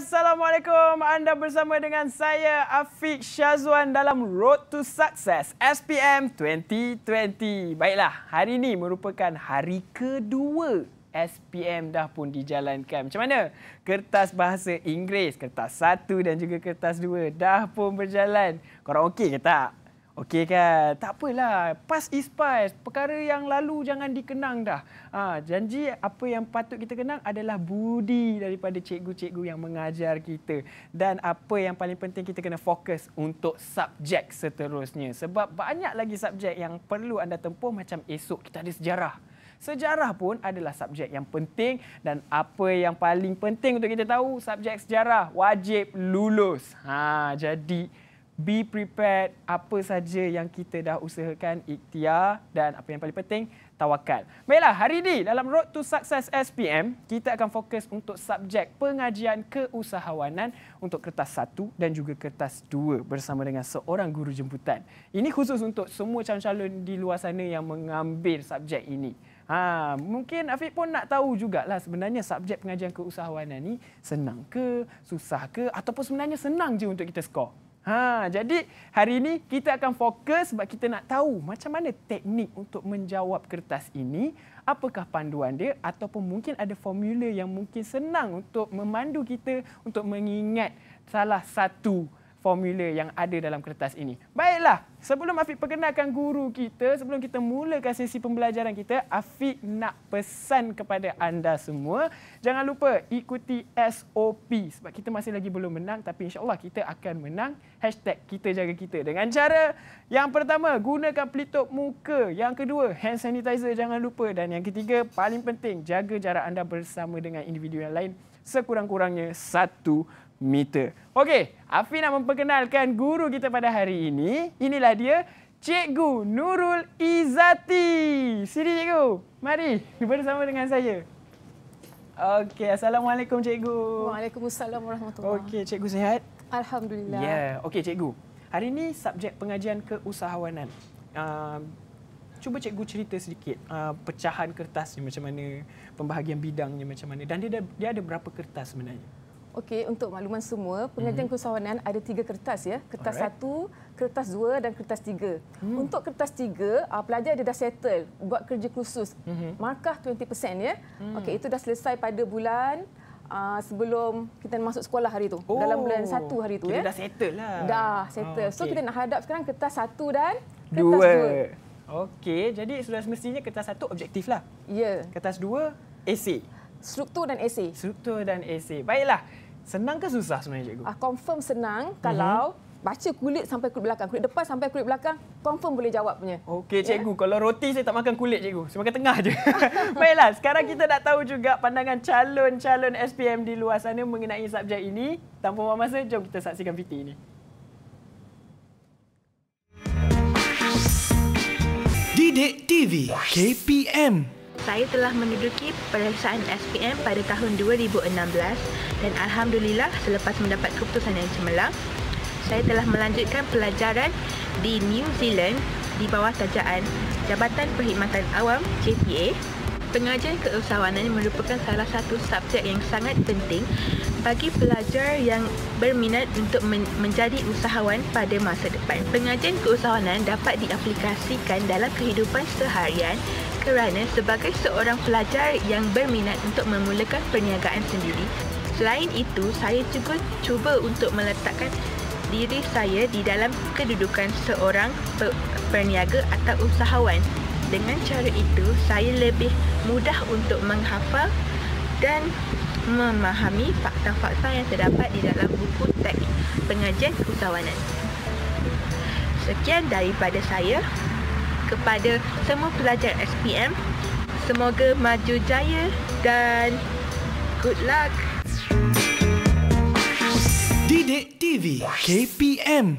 Assalamualaikum. Anda bersama dengan saya Afiq Syazwan dalam Road to Success SPM 2020. Baiklah, hari ini merupakan hari kedua SPM dah pun dijalankan. Macam mana? Kertas bahasa Inggeris, kertas satu dan juga kertas dua dah pun berjalan. Korang okey ke tak? Okey kan? Tak apalah. Past is past. Perkara yang lalu jangan dikenang dah. Ha, janji apa yang patut kita kenang adalah budi daripada cikgu-cikgu yang mengajar kita. Dan apa yang paling penting kita kena fokus untuk subjek seterusnya. Sebab banyak lagi subjek yang perlu anda tempuh macam esok kita ada sejarah. Sejarah pun adalah subjek yang penting dan apa yang paling penting untuk kita tahu subjek sejarah wajib lulus. Ha, jadi be prepared apa saja yang kita dah usahakan ikhtiar dan apa yang paling penting tawakal. Baiklah, hari ini dalam Road to Success SPM, kita akan fokus untuk subjek pengajian keusahawanan untuk kertas 1 dan juga kertas 2 bersama dengan seorang guru jemputan. Ini khusus untuk semua calon-calon di luar sana yang mengambil subjek ini. Ha, mungkin Afiq pun nak tahu juga lah sebenarnya subjek pengajian keusahawanan ni senang ke, susah ke ataupun sebenarnya senang je untuk kita skor. Ha, jadi hari ini kita akan fokus sebab kita nak tahu macam mana teknik untuk menjawab kertas ini, apakah panduan dia ataupun mungkin ada formula yang mungkin senang untuk memandu kita untuk mengingat salah satu formula yang ada dalam kertas ini. Baiklah, sebelum Afiq perkenalkan guru kita, sebelum kita mulakan sesi pembelajaran kita, Afiq nak pesan kepada anda semua, jangan lupa ikuti SOP sebab kita masih lagi belum menang tapi insyaAllah kita akan menang hashtag kita jaga kita dengan cara yang pertama, gunakan pelitup muka. Yang kedua, hand sanitizer jangan lupa. Dan yang ketiga, paling penting, jaga jarak anda bersama dengan individu yang lain sekurang-kurangnya satu meter. Okey, Afi nak memperkenalkan guru kita pada hari ini. Inilah dia, Cikgu Nurul Izati. Sini cikgu, mari bersama dengan saya. Okey, Assalamualaikum cikgu. Waalaikumsalam warahmatullahi Okey, cikgu sihat? Alhamdulillah. Yeah. Okey, cikgu. Hari ini subjek pengajian keusahawanan. Uh, cuba cikgu cerita sedikit uh, pecahan kertas macam mana, pembahagian bidangnya macam mana dan dia ada, dia ada berapa kertas sebenarnya? Okey, untuk makluman semua, pengajian mm-hmm. keusahawanan ada tiga kertas ya. Kertas Alright. satu, kertas dua dan kertas tiga. Mm. Untuk kertas tiga, uh, pelajar dia dah settle buat kerja khusus. Mm-hmm. Markah 20% ya. Mm. Okey, itu dah selesai pada bulan uh, sebelum kita masuk sekolah hari itu Oh. Dalam bulan satu hari tu kita ya. Dah settle lah. Dah settle. Oh, okay. So kita nak hadap sekarang kertas satu dan kertas dua. dua. Okey, jadi sudah semestinya kertas satu objektif lah. Ya. Yeah. Kertas dua, esei. Struktur dan esei. Struktur dan esei. Baiklah. Senang ke susah sebenarnya cikgu? Ah, confirm senang mm-hmm. kalau mhm. baca kulit sampai kulit belakang, kulit depan sampai kulit belakang, confirm boleh jawab punya. Okey ya? cikgu, yeah. kalau roti saya tak makan kulit cikgu. Saya makan tengah je. Baiklah, sekarang kita nak tahu juga pandangan calon-calon SPM di luar sana mengenai subjek ini. Tanpa buang masa, jom kita saksikan PT ini. Didik TV KPM saya telah menduduki perasaan SPM pada tahun 2016 dan Alhamdulillah selepas mendapat keputusan yang cemerlang, saya telah melanjutkan pelajaran di New Zealand di bawah tajaan Jabatan Perkhidmatan Awam JPA. Pengajian keusahawanan merupakan salah satu subjek yang sangat penting bagi pelajar yang berminat untuk men- menjadi usahawan pada masa depan. Pengajian keusahawanan dapat diaplikasikan dalam kehidupan seharian kerana sebagai seorang pelajar yang berminat untuk memulakan perniagaan sendiri, selain itu saya juga cuba untuk meletakkan diri saya di dalam kedudukan seorang pe- perniaga atau usahawan. Dengan cara itu, saya lebih mudah untuk menghafal dan memahami fakta-fakta yang terdapat di dalam buku teks pengajian keusahawanan. Sekian daripada saya kepada semua pelajar SPM. Semoga maju jaya dan good luck. Didik TV KPM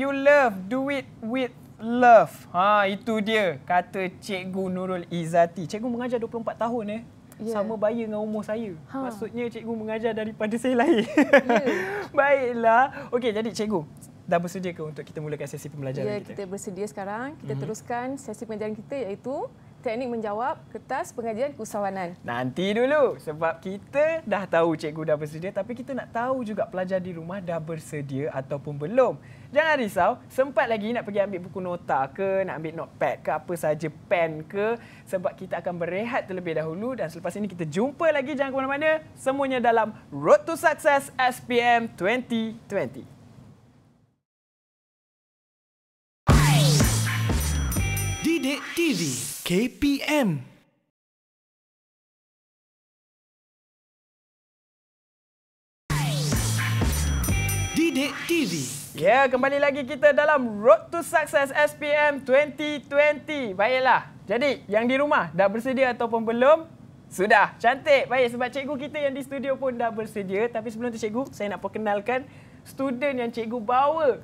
you love, do it with love. Ha, itu dia kata Cikgu Nurul Izati. Cikgu mengajar 24 tahun eh. Yeah. Sama bayi dengan umur saya. Ha. Maksudnya cikgu mengajar daripada saya lahir. Yeah. Baiklah. Okey, jadi cikgu dah bersedia ke untuk kita mulakan sesi pembelajaran yeah, kita? Ya, kita bersedia sekarang. Kita mm-hmm. teruskan sesi pembelajaran kita iaitu teknik menjawab kertas pengajian keusahawanan. Nanti dulu sebab kita dah tahu cikgu dah bersedia tapi kita nak tahu juga pelajar di rumah dah bersedia ataupun belum. Jangan risau, sempat lagi nak pergi ambil buku nota ke, nak ambil notepad ke, apa saja pen ke sebab kita akan berehat terlebih dahulu dan selepas ini kita jumpa lagi jangan ke mana-mana semuanya dalam Road to Success SPM 2020. Didik TV. KPM. Didik TV. Ya, kembali lagi kita dalam Road to Success SPM 2020. Baiklah. Jadi, yang di rumah dah bersedia ataupun belum? Sudah. Cantik. Baik, sebab cikgu kita yang di studio pun dah bersedia. Tapi sebelum tu cikgu, saya nak perkenalkan student yang cikgu bawa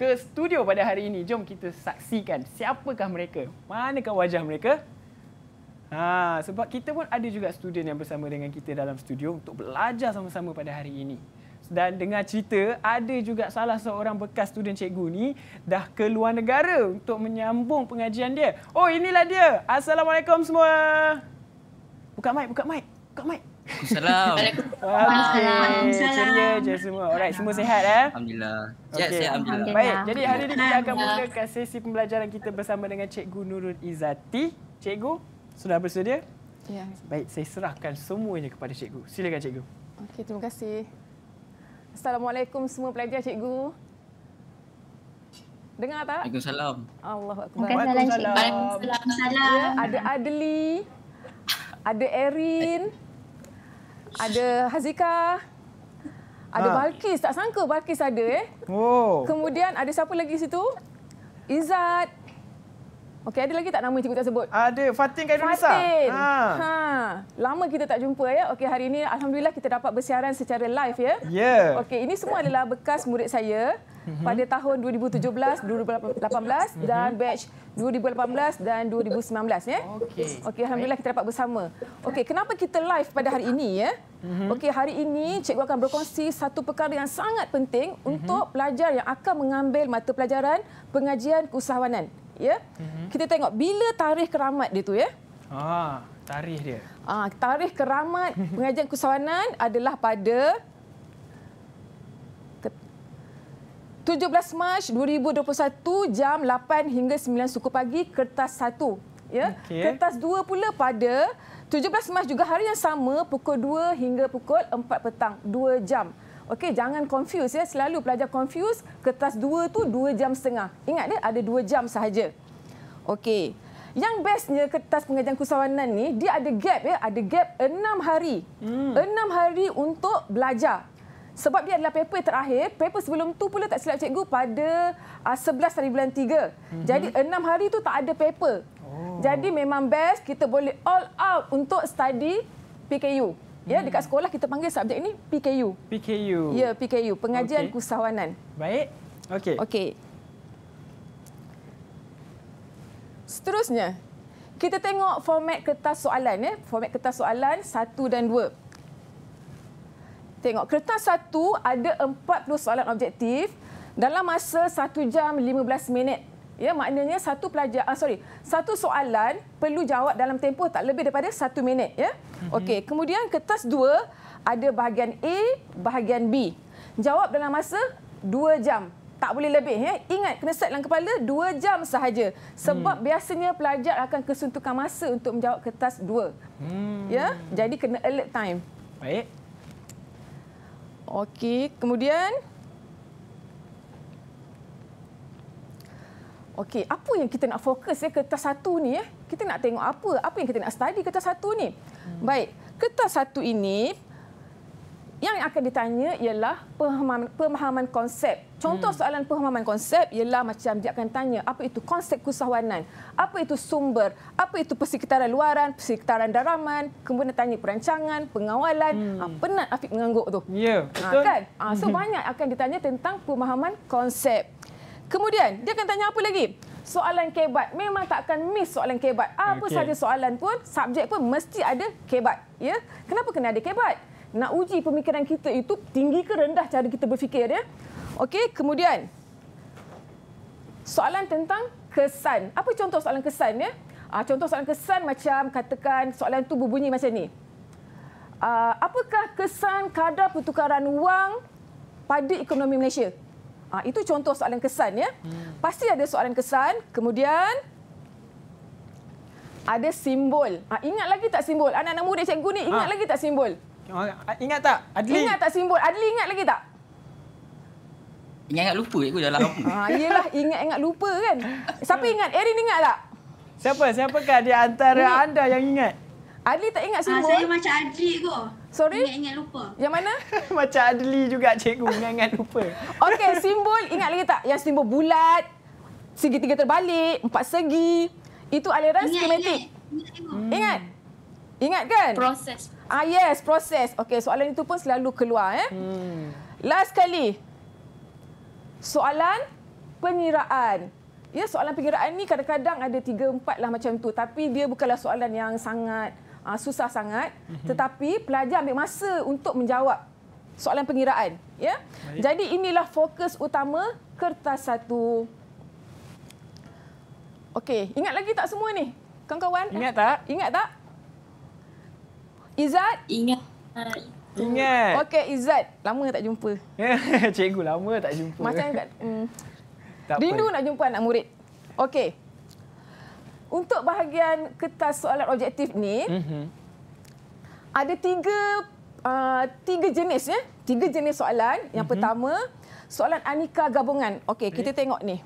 ke studio pada hari ini. Jom kita saksikan siapakah mereka. Manakah wajah mereka? Ha, sebab kita pun ada juga student yang bersama dengan kita dalam studio untuk belajar sama-sama pada hari ini. Dan dengar cerita, ada juga salah seorang bekas student cikgu ni dah ke luar negara untuk menyambung pengajian dia. Oh, inilah dia. Assalamualaikum semua. Buka mic, buka mic. Buka mic. Assalamualaikum. Waalaikumsalam. Ceria semua. Alright, semua sihat eh? Alhamdulillah. okay. Alhamdulillah. Baik, jadi hari ini kita akan mulakan sesi pembelajaran kita bersama dengan Cikgu Nurul Izati. Cikgu, sudah bersedia? Ya. Baik, saya serahkan semuanya kepada Cikgu. Silakan Cikgu. Okey, terima kasih. Assalamualaikum semua pelajar Cikgu. Dengar tak? Waalaikumsalam. Allahuakbar. Waalaikumsalam. Waalaikumsalam. Ya, ada Adli. Ada Erin. Ay- ada Hazika. Ada ha. Balkis. Tak sangka Balkis ada eh. Oh. Kemudian ada siapa lagi situ? Izzat. Okey, ada lagi tak nama cikgu tak sebut? Ada, Fatin Kaidunisa. Fatin. Ha. ha. Lama kita tak jumpa ya. Okey, hari ini alhamdulillah kita dapat bersiaran secara live ya. Ya. Yeah. Okey, ini semua adalah bekas murid saya. Mhm. pada tahun 2017, 2018 mhm. dan batch 2018 dan 2019 ya. Okey. Okey alhamdulillah kita dapat bersama. Okey, kenapa kita live pada hari ini ya? Mm-hmm. Okey, hari ini cikgu akan berkongsi satu perkara yang sangat penting mm-hmm. untuk pelajar yang akan mengambil mata pelajaran pengajian keusahawanan, ya. Mm-hmm. Kita tengok bila tarikh keramat dia tu ya. Ah, tarikh dia. Ah, tarikh keramat pengajian keusahawanan adalah pada 17 Mac 2021 jam 8 hingga 9 suku pagi kertas 1 ya okay. kertas 2 pula pada 17 Mac juga hari yang sama pukul 2 hingga pukul 4 petang 2 jam Okey, jangan confuse ya. Selalu pelajar confuse kertas 2 tu 2 jam setengah. Ingat dia ada 2 jam sahaja. Okey. Yang bestnya kertas pengajian kusawanan ni, dia ada gap ya, ada gap 6 hari. Hmm. hari untuk belajar sebab dia adalah paper terakhir paper sebelum tu pula tak silap cikgu pada uh, ah, 11 hari bulan 3 mm-hmm. jadi 6 hari tu tak ada paper oh. jadi memang best kita boleh all out untuk study PKU Ya, hmm. dekat sekolah kita panggil subjek ini PKU. PKU. Ya, PKU, pengajian okay. keusahawanan. Baik. Okey. Okey. Seterusnya, kita tengok format kertas soalan ya, format kertas soalan 1 dan Tengok, kertas satu ada 40 soalan objektif dalam masa 1 jam 15 minit. Ya, maknanya satu pelajar, ah, sorry, satu soalan perlu jawab dalam tempoh tak lebih daripada satu minit. Ya? Mhm. Okey, kemudian kertas dua ada bahagian A, bahagian B. Jawab dalam masa 2 jam. Tak boleh lebih. Ya? Ingat, kena set dalam kepala 2 jam sahaja. Sebab hmm. biasanya pelajar akan kesuntukan masa untuk menjawab kertas 2. Hmm. Ya? Jadi kena alert time. Baik. Okey, kemudian Okey, apa yang kita nak fokus ya kertas satu ni ya? Kita nak tengok apa? Apa yang kita nak study kertas satu ni? Hmm. Baik, kertas satu ini yang akan ditanya ialah pemahaman, pemahaman konsep. Contoh hmm. soalan pemahaman konsep ialah macam dia akan tanya apa itu konsep keusahawanan, apa itu sumber, apa itu persekitaran luaran, persekitaran daraman, kemudian tanya perancangan, pengawalan, hmm. ha, penat Afiq mengangguk tu. Ya, yeah, betul. Ha, kan? Ha, so hmm. banyak akan ditanya tentang pemahaman konsep. Kemudian dia akan tanya apa lagi? Soalan kebat. Memang tak akan miss soalan kebat. Apa okay. saja soalan pun, subjek pun mesti ada kebat. Ya? Kenapa kena ada kebat? nak uji pemikiran kita itu tinggi ke rendah cara kita berfikir ya. Okey, kemudian soalan tentang kesan. Apa contoh soalan kesan ya? Ah contoh soalan kesan macam katakan soalan tu berbunyi macam ni. Ah, apakah kesan kadar pertukaran wang pada ekonomi Malaysia? Uh, itu contoh soalan kesan ya. Hmm. Pasti ada soalan kesan, kemudian ada simbol. Uh, ingat lagi tak simbol? Anak-anak murid cikgu ni ingat ha. lagi tak simbol? Oh, ah, ingat tak? Adli. Ingat tak simbol? Adli ingat lagi tak? Ingat-ingat lupa aku dalam lampu. Ha, ah, yelah, ingat-ingat lupa kan? Siapa ingat? Erin ingat tak? Siapa? siapa Siapakah di antara ingat. anda yang ingat? Adli tak ingat ah, simbol? Ha, saya macam Adli kot. Sorry? Ingat-ingat lupa. Yang mana? macam Adli juga cikgu. Ingat-ingat lupa. Okey, simbol ingat lagi tak? Yang simbol bulat, segitiga terbalik, empat segi. Itu aliran ingat, skematik. Ingat. Ingat. ingat. ingat. Ingat kan? Proses. Ah yes, proses. Okey, soalan itu pun selalu keluar eh. Hmm. Last kali. Soalan pengiraan. Ya, soalan pengiraan ni kadang-kadang ada 3 4 lah macam tu, tapi dia bukanlah soalan yang sangat uh, susah sangat, hmm. tetapi pelajar ambil masa untuk menjawab soalan pengiraan, ya. Baik. Jadi inilah fokus utama kertas satu. Okey, ingat lagi tak semua ni? Kawan-kawan? Ingat tak? Ingat tak? Izzat? Ingat. Ingat. Okey, Izzat. Lama tak jumpa. Cikgu, lama tak jumpa. Macam kat... Mm, tak rindu apa. nak jumpa anak murid. Okey. Untuk bahagian kertas soalan objektif ni, mm-hmm. ada tiga uh, tiga jenis ya. Tiga jenis soalan. Yang mm-hmm. pertama, soalan aneka gabungan. Okey, kita tengok ni.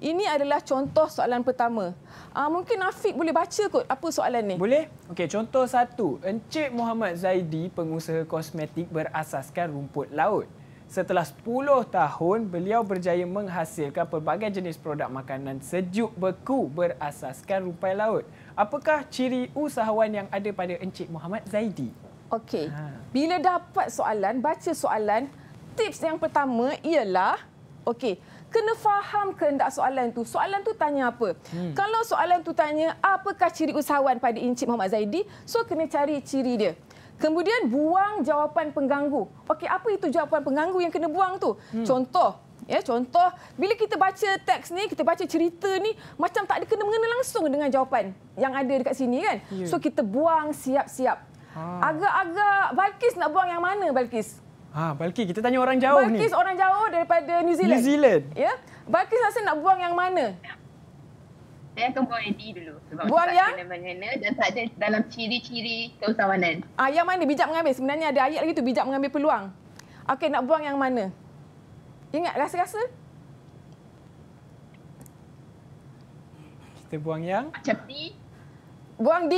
Ini adalah contoh soalan pertama. Uh, mungkin Afiq boleh baca kot apa soalan ni. Boleh. Okey, contoh satu. Encik Muhammad Zaidi, pengusaha kosmetik berasaskan rumput laut. Setelah 10 tahun, beliau berjaya menghasilkan pelbagai jenis produk makanan sejuk beku berasaskan rumpai laut. Apakah ciri usahawan yang ada pada Encik Muhammad Zaidi? Okey. Ha. Bila dapat soalan, baca soalan. Tips yang pertama ialah okey, kena faham kehendak soalan tu. Soalan tu tanya apa? Hmm. Kalau soalan tu tanya apakah ciri usahawan pada Encik Muhammad Zaidi, so kena cari ciri dia. Kemudian buang jawapan pengganggu. Okey, apa itu jawapan pengganggu yang kena buang tu? Hmm. Contoh Ya, contoh, bila kita baca teks ni, kita baca cerita ni, macam tak ada kena mengena langsung dengan jawapan yang ada dekat sini kan. Yeah. So kita buang siap-siap. Ha. Agak-agak Balkis nak buang yang mana Balkis? Ha, Balkis, kita tanya orang jauh Balkis ni. Balkis orang jauh daripada New Zealand. New Zealand. Ya. Yeah? Balkis rasa nak buang yang mana? Saya akan buang yang dulu. Sebab buang yang? mana dan tak ada dalam ciri-ciri keusahawanan. Ah, yang mana? Bijak mengambil. Sebenarnya ada ayat lagi tu bijak mengambil peluang. Okey, nak buang yang mana? Ingat rasa-rasa? Kita buang yang? Macam D. Buang D.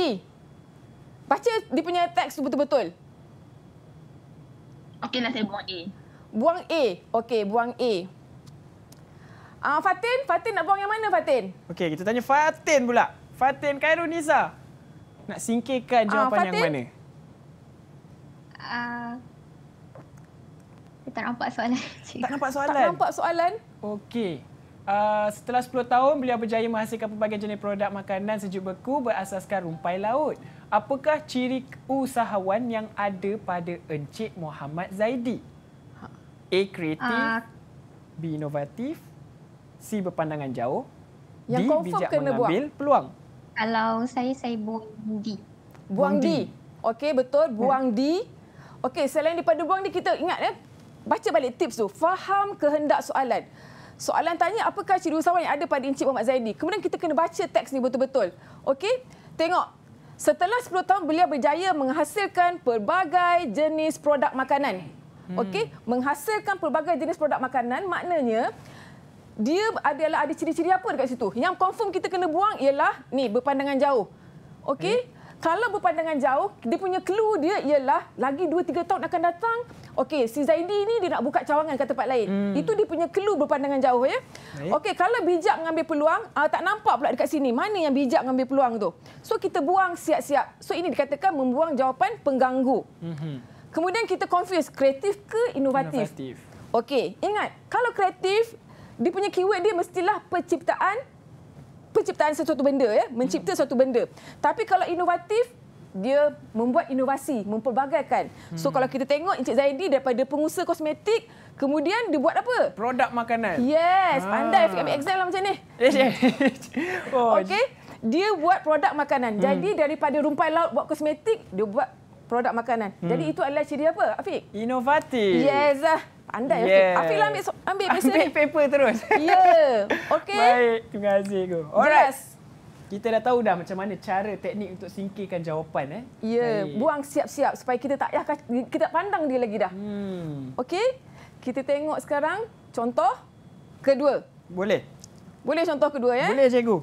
Baca dia punya teks tu betul-betul. Okey lah saya buang A. Buang A. Okey, buang A. Ah uh, Fatin, Fatin nak buang yang mana Fatin? Okey, kita tanya Fatin pula. Fatin Khairul Nisa. Nak singkirkan ah, jawapan uh, yang mana? Ah uh, Tak nampak soalan. Tak nampak soalan. Tak nampak soalan. Okey. Uh, setelah 10 tahun, beliau berjaya menghasilkan pelbagai jenis produk makanan sejuk beku berasaskan rumpai laut. Apakah ciri usahawan yang ada pada Encik Muhammad Zaidi? Ha. A. Kreatif uh, B. Inovatif C. Berpandangan jauh yang D. Bijak kena mengambil buang. peluang Kalau saya, saya buang D. Buang, buang D. D. Okey, betul. Hmm. Buang hmm. D. Okey, selain daripada buang D, kita ingat ya. Baca balik tips tu. Faham kehendak soalan soalan tanya apakah ciri usahawan yang ada pada Encik Muhammad Zaidi. Kemudian kita kena baca teks ni betul-betul. Okey, tengok. Setelah 10 tahun, beliau berjaya menghasilkan pelbagai jenis produk makanan. Hmm. Okey, hmm. menghasilkan pelbagai jenis produk makanan maknanya dia adalah ada ciri-ciri apa dekat situ? Yang confirm kita kena buang ialah ni berpandangan jauh. Okey? Hmm. Kalau berpandangan jauh, dia punya clue dia ialah lagi 2 3 tahun akan datang okey si Zaidi ini dia nak buka cawangan ke tempat lain. Hmm. Itu dia punya clue berpandangan jauh ya. Okey kalau bijak mengambil peluang uh, tak nampak pula dekat sini. Mana yang bijak mengambil peluang tu? So kita buang siap-siap. So ini dikatakan membuang jawapan pengganggu. Hmm. Kemudian kita confuse kreatif ke inovatif? Inovatif. Okey, ingat kalau kreatif dia punya keyword dia mestilah penciptaan penciptaan sesuatu benda ya, mencipta hmm. sesuatu benda. Tapi kalau inovatif dia membuat inovasi, memperbagaikan. Hmm. So kalau kita tengok Encik Zaidi daripada pengusaha kosmetik, kemudian dia buat apa? Produk makanan. Yes, ah. pandai FKM exam lah macam ni. oh. Okey, dia buat produk makanan. Hmm. Jadi daripada rumpai laut buat kosmetik, dia buat produk makanan. Hmm. Jadi itu adalah ciri apa, Afiq? Inovatif. Yes, lah. pandai yes. Afiq. Afiq lah ambil, ambil, ambil paper terus. Ya, yeah. okey. Baik, terima kasih. Alright. Yes kita dah tahu dah macam mana cara teknik untuk singkirkan jawapan eh. Ya, yeah. buang siap-siap supaya kita tak payah kita pandang dia lagi dah. Hmm. Okey. Kita tengok sekarang contoh kedua. Boleh. Boleh contoh kedua ya? Boleh cikgu.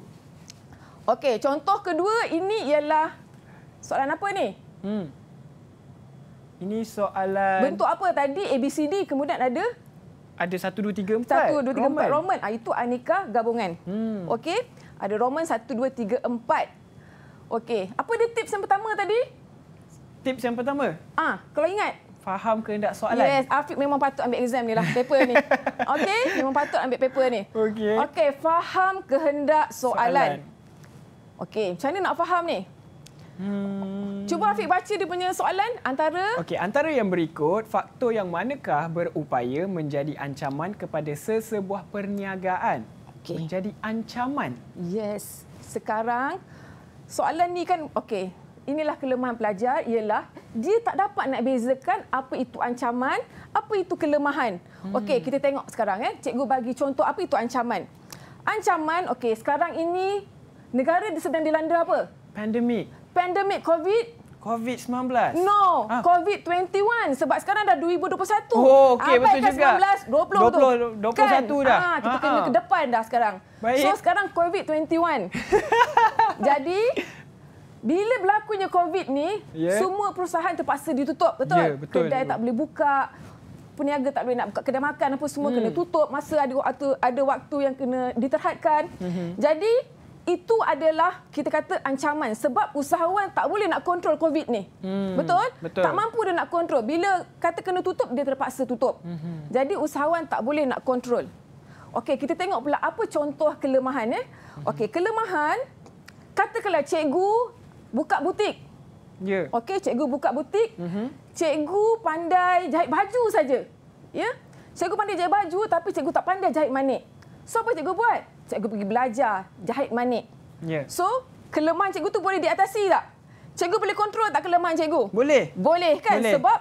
Okey, contoh kedua ini ialah soalan apa ni? Hmm. Ini soalan Bentuk apa tadi ABCD kemudian ada ada 1 2 3 4. 1 2 3 Roman. 4 Roman. Ah itu aneka gabungan. Hmm. Okey. Ada Roman 1 2 3 4. Okey, apa dia tips yang pertama tadi? Tips yang pertama? Ah, ha, kalau ingat Faham ke tak soalan? Yes, Afiq memang patut ambil exam ni lah, paper ni. Okey, memang patut ambil paper ni. Okey. Okey, faham kehendak soalan. soalan. Okey, macam mana nak faham ni? Hmm. Cuba Afiq baca dia punya soalan antara Okey, antara yang berikut, faktor yang manakah berupaya menjadi ancaman kepada sesebuah perniagaan? okay. menjadi ancaman. Yes. Sekarang soalan ni kan okey. Inilah kelemahan pelajar ialah dia tak dapat nak bezakan apa itu ancaman, apa itu kelemahan. Hmm. Okey, kita tengok sekarang eh. Cikgu bagi contoh apa itu ancaman. Ancaman, okey, sekarang ini negara sedang dilanda apa? Pandemik. Pandemik COVID-19. COVID-19? No, ha? Ah. COVID-21 sebab sekarang dah 2021. Oh, okay. betul juga. 19, 20, 20 tu. 21 kan? dah. Ha, kita ha, kena ha. ke depan dah sekarang. Baik. So sekarang COVID-21. Jadi bila berlakunya COVID ni, yeah. semua perusahaan terpaksa ditutup, betul? Yeah, betul. Kedai betul. tak boleh buka, peniaga tak boleh nak buka kedai makan apa semua hmm. kena tutup masa ada ada waktu yang kena diterhadkan. Mm-hmm. Jadi itu adalah kita kata ancaman sebab usahawan tak boleh nak kontrol COVID ni. Hmm, betul? betul? Tak mampu dia nak kontrol. Bila kata kena tutup, dia terpaksa tutup. Hmm. Jadi usahawan tak boleh nak kontrol. Okey, kita tengok pula apa contoh kelemahan. Eh? Hmm. Okey, kelemahan, katakanlah cikgu buka butik. Ya. Yeah. Okey, cikgu buka butik. Hmm. Cikgu pandai jahit baju saja. Ya? Yeah? Cikgu pandai jahit baju tapi cikgu tak pandai jahit manik. So apa cikgu buat? cikgu pergi belajar jahit manik. Yeah. So, kelemahan cikgu tu boleh diatasi tak? Cikgu boleh kontrol tak kelemahan cikgu? Boleh. Boleh kan? Boleh. Sebab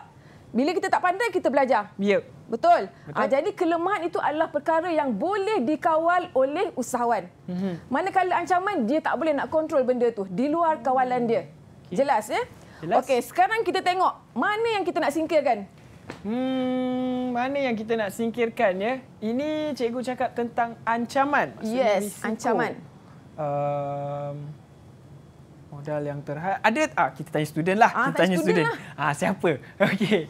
bila kita tak pandai, kita belajar. Ya. Yep. Betul. Betul. Ha, jadi kelemahan itu adalah perkara yang boleh dikawal oleh usahawan. Mm-hmm. Manakala ancaman, dia tak boleh nak kontrol benda tu Di luar kawalan dia. Okay. Jelas ya? Okey, sekarang kita tengok mana yang kita nak singkirkan. Hmm, mana yang kita nak singkirkan ya? Ini cikgu cakap tentang ancaman. Maksudnya yes, risiko. ancaman. Um, modal yang terhad. Ada ah kita tanya student lah. Ah, kita tanya student. student. Lah. Ah siapa? Okey.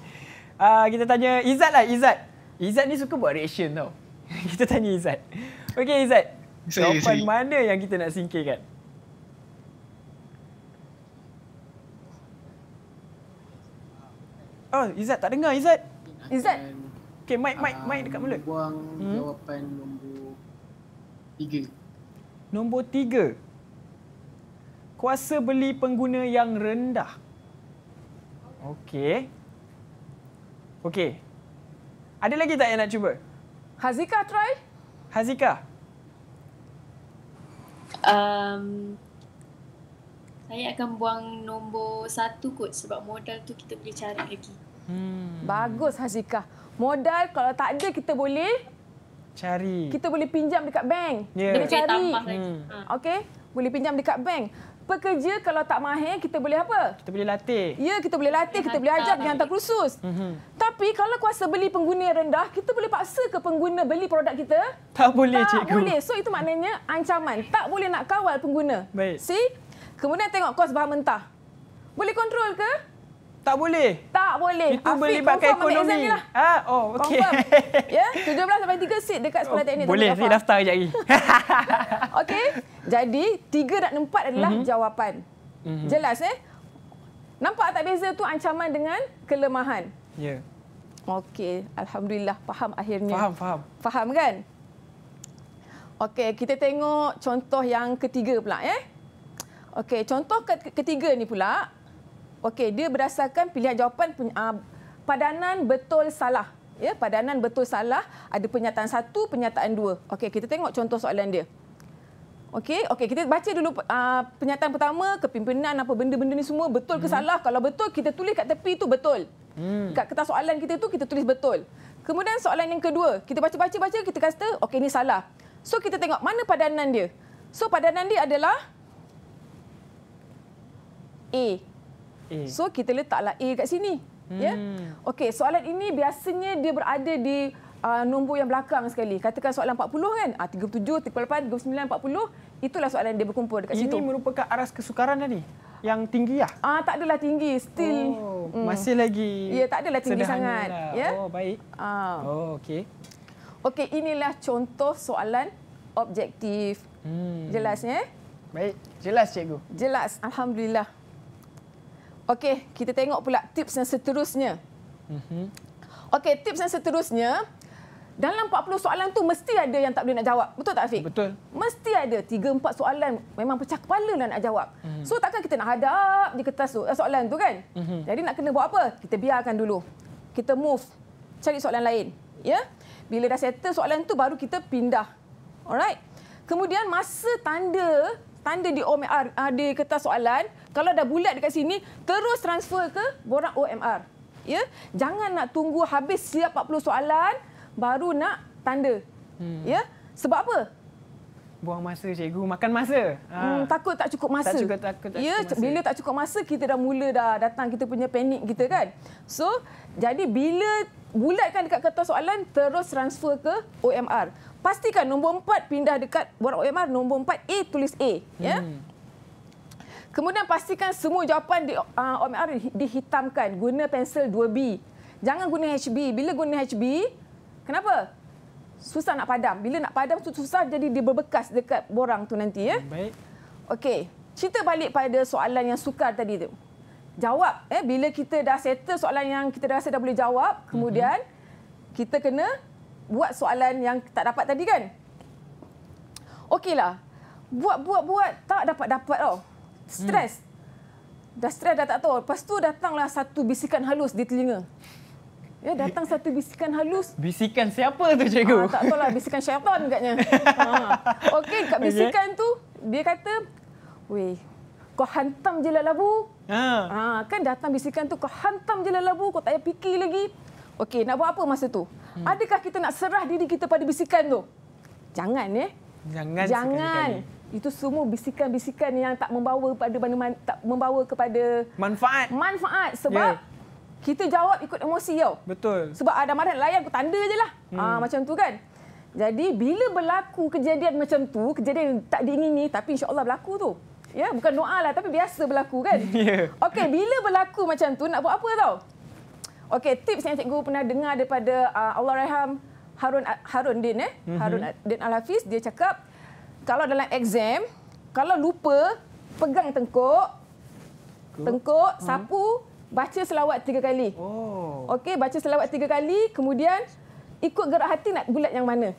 Ah kita tanya Izat lah, Izat. Izat ni suka buat reaction tau. kita tanya Izat. Okey Izat. Jawapan mana yang kita nak singkirkan? Oh, Izzat tak dengar Izzat. Izzat. Okay, mic, mic, uh, mic dekat mulut. Buang hmm? jawapan nombor 3. Nombor 3. Kuasa beli pengguna yang rendah. Okay. Okay. Ada lagi tak yang nak cuba? Hazika try. Hazika. Um, saya akan buang nombor satu kot sebab modal tu kita boleh cari lagi. Hmm. Bagus Hazikah. Modal kalau tak ada kita boleh cari. Kita boleh pinjam dekat bank. Yeah. Ya. Dia cari. Hmm. Ha. Okey, boleh pinjam dekat bank. Pekerja kalau tak mahir kita boleh apa? Kita boleh latih. Ya, kita boleh latih, kita, kita boleh ajar dengan hantar kursus. Hmm, hmm. Tapi kalau kuasa beli pengguna rendah, kita boleh paksa ke pengguna beli produk kita? Tak boleh, tak cikgu. Boleh. So itu maknanya ancaman. Tak boleh nak kawal pengguna. Baik. See? Kemudian tengok kos bahan mentah. Boleh kontrol ke? Tak boleh. Tak boleh. Itu Afiq pakai ekonomi. Lah. Ha? Oh, okey. Ya, yeah? 17 sampai 3 seat dekat sekolah oh, teknik. Boleh, saya daftar sekejap lagi. okey, jadi 3 dan 4 adalah mm-hmm. jawapan. Mm-hmm. Jelas, eh? Nampak tak beza tu ancaman dengan kelemahan? Ya. Yeah. Okey, Alhamdulillah. Faham akhirnya. Faham, faham. Faham kan? Okey, kita tengok contoh yang ketiga pula. Eh? Okey, contoh ketiga ni pula Okey, dia berdasarkan pilihan jawapan uh, padanan betul salah. Ya, padanan betul salah ada pernyataan satu, pernyataan dua. Okey, kita tengok contoh soalan dia. Okey, okey kita baca dulu uh, ah, penyataan pertama, kepimpinan apa benda-benda ni semua betul ke hmm. salah? Kalau betul kita tulis kat tepi tu betul. Hmm. Kat kertas soalan kita tu kita tulis betul. Kemudian soalan yang kedua, kita baca-baca baca kita kata okey ni salah. So kita tengok mana padanan dia. So padanan dia adalah A. Eh. So kita letaklah A kat sini. Ya? Hmm. Ya. Okey, soalan ini biasanya dia berada di uh, nombor yang belakang sekali. Katakan soalan 40 kan? Ah, 37, 38, 39, 40. Itulah soalan dia berkumpul dekat ini situ. Ini merupakan aras kesukaran tadi. Yang tinggi lah? Ah, tak adalah tinggi. Still. Oh, hmm. Masih lagi. Ya, tak adalah tinggi sangat. Lah. Ya? Oh, baik. Ah. Oh, okey. Okey, inilah contoh soalan objektif. Hmm. Jelas, ya? Baik. Jelas, cikgu. Jelas. Alhamdulillah. Okey, kita tengok pula tips yang seterusnya. Mhm. Okey, tips yang seterusnya. Dalam 40 soalan tu mesti ada yang tak boleh nak jawab. Betul tak Afiq? Betul. Mesti ada 3 4 soalan memang pecah kepala lah nak jawab. Mm-hmm. So takkan kita nak hadap di kertas eh, soalan tu kan? Mm-hmm. Jadi nak kena buat apa? Kita biarkan dulu. Kita move cari soalan lain. Ya? Bila dah settle soalan tu baru kita pindah. Alright? Kemudian masa tanda tanda di OMR ah, ada kertas soalan kalau dah bulat dekat sini terus transfer ke borang OMR ya jangan nak tunggu habis siap 40 soalan baru nak tanda hmm. ya sebab apa buang masa cikgu makan masa ah. hmm, takut tak cukup masa tak cukup takut tak ya masa. bila tak cukup masa kita dah mula dah datang kita punya panik kita kan so jadi bila bulatkan dekat kertas soalan terus transfer ke OMR pastikan nombor empat pindah dekat borak OMR nombor empat A tulis A ya. hmm. ya kemudian pastikan semua jawapan di uh, OMR dihitamkan guna pensel 2B jangan guna HB bila guna HB kenapa susah nak padam bila nak padam susah jadi dia berbekas dekat borang tu nanti ya baik okey cerita balik pada soalan yang sukar tadi tu jawab eh bila kita dah settle soalan yang kita rasa dah boleh jawab kemudian mm-hmm. kita kena buat soalan yang tak dapat tadi kan? Okeylah. Buat buat buat tak dapat dapat tau. Stres. Hmm. Dah stres dah tak tahu. Lepas tu datanglah satu bisikan halus di telinga. Ya, datang satu bisikan halus. Bisikan siapa tu cikgu? Ah, tak lah bisikan syaitan dekatnya. ha. Ah. Okey, kat bisikan okay. tu dia kata, "Weh, kau hantam je lah labu." Ha. Ah, kan datang bisikan tu kau hantam je lah labu, kau tak payah fikir lagi. Okey, nak buat apa masa tu? Hmm. Adakah kita nak serah diri kita pada bisikan tu? Jangan ya. Eh? Jangan. Jangan. Itu semua bisikan-bisikan yang tak membawa kepada mana man, tak membawa kepada manfaat. Manfaat sebab yeah. kita jawab ikut emosi tau. Betul. Sebab ada marah layan aku tanda je lah. Hmm. Ha, macam tu kan. Jadi bila berlaku kejadian macam tu, kejadian yang tak diingini tapi insya-Allah berlaku tu. Ya, bukan doa lah tapi biasa berlaku kan. Yeah. Okey, bila berlaku macam tu nak buat apa tau? Okey, tips yang cikgu pernah dengar daripada uh, Allah Rahim Harun uh, Harun Din eh. Mm-hmm. Harun uh, Din Al Hafiz dia cakap kalau dalam exam, kalau lupa pegang tengkuk tengkuk hmm. sapu baca selawat tiga kali. Oh. Okey, baca selawat tiga kali, kemudian ikut gerak hati nak bulat yang mana.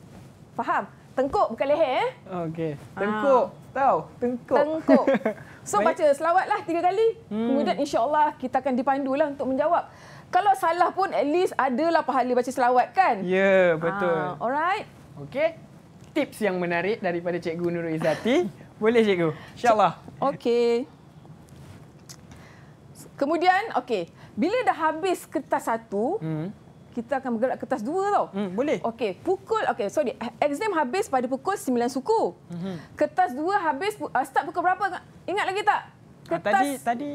Faham? Tengkuk bukan leher eh. Okey. Ah. Tengkuk, ha. tahu? Tengkuk. Tengkuk. So baca selawatlah tiga kali. Hmm. Kemudian insyaallah kita akan dipandulah untuk menjawab kalau salah pun at least adalah pahala baca selawat kan? Ya, yeah, betul. Ha, alright. Okey. Tips yang menarik daripada Cikgu Nurul Izzati. Boleh Cikgu. InsyaAllah. Okey. Kemudian, okey. Bila dah habis kertas satu, hmm. kita akan bergerak kertas dua tau. Hmm, boleh. Okey, pukul, okey, sorry. Exam habis pada pukul sembilan suku. Hmm. Kertas dua habis, ah, start pukul berapa? Ingat lagi tak? Kertas... Ah, tadi, tadi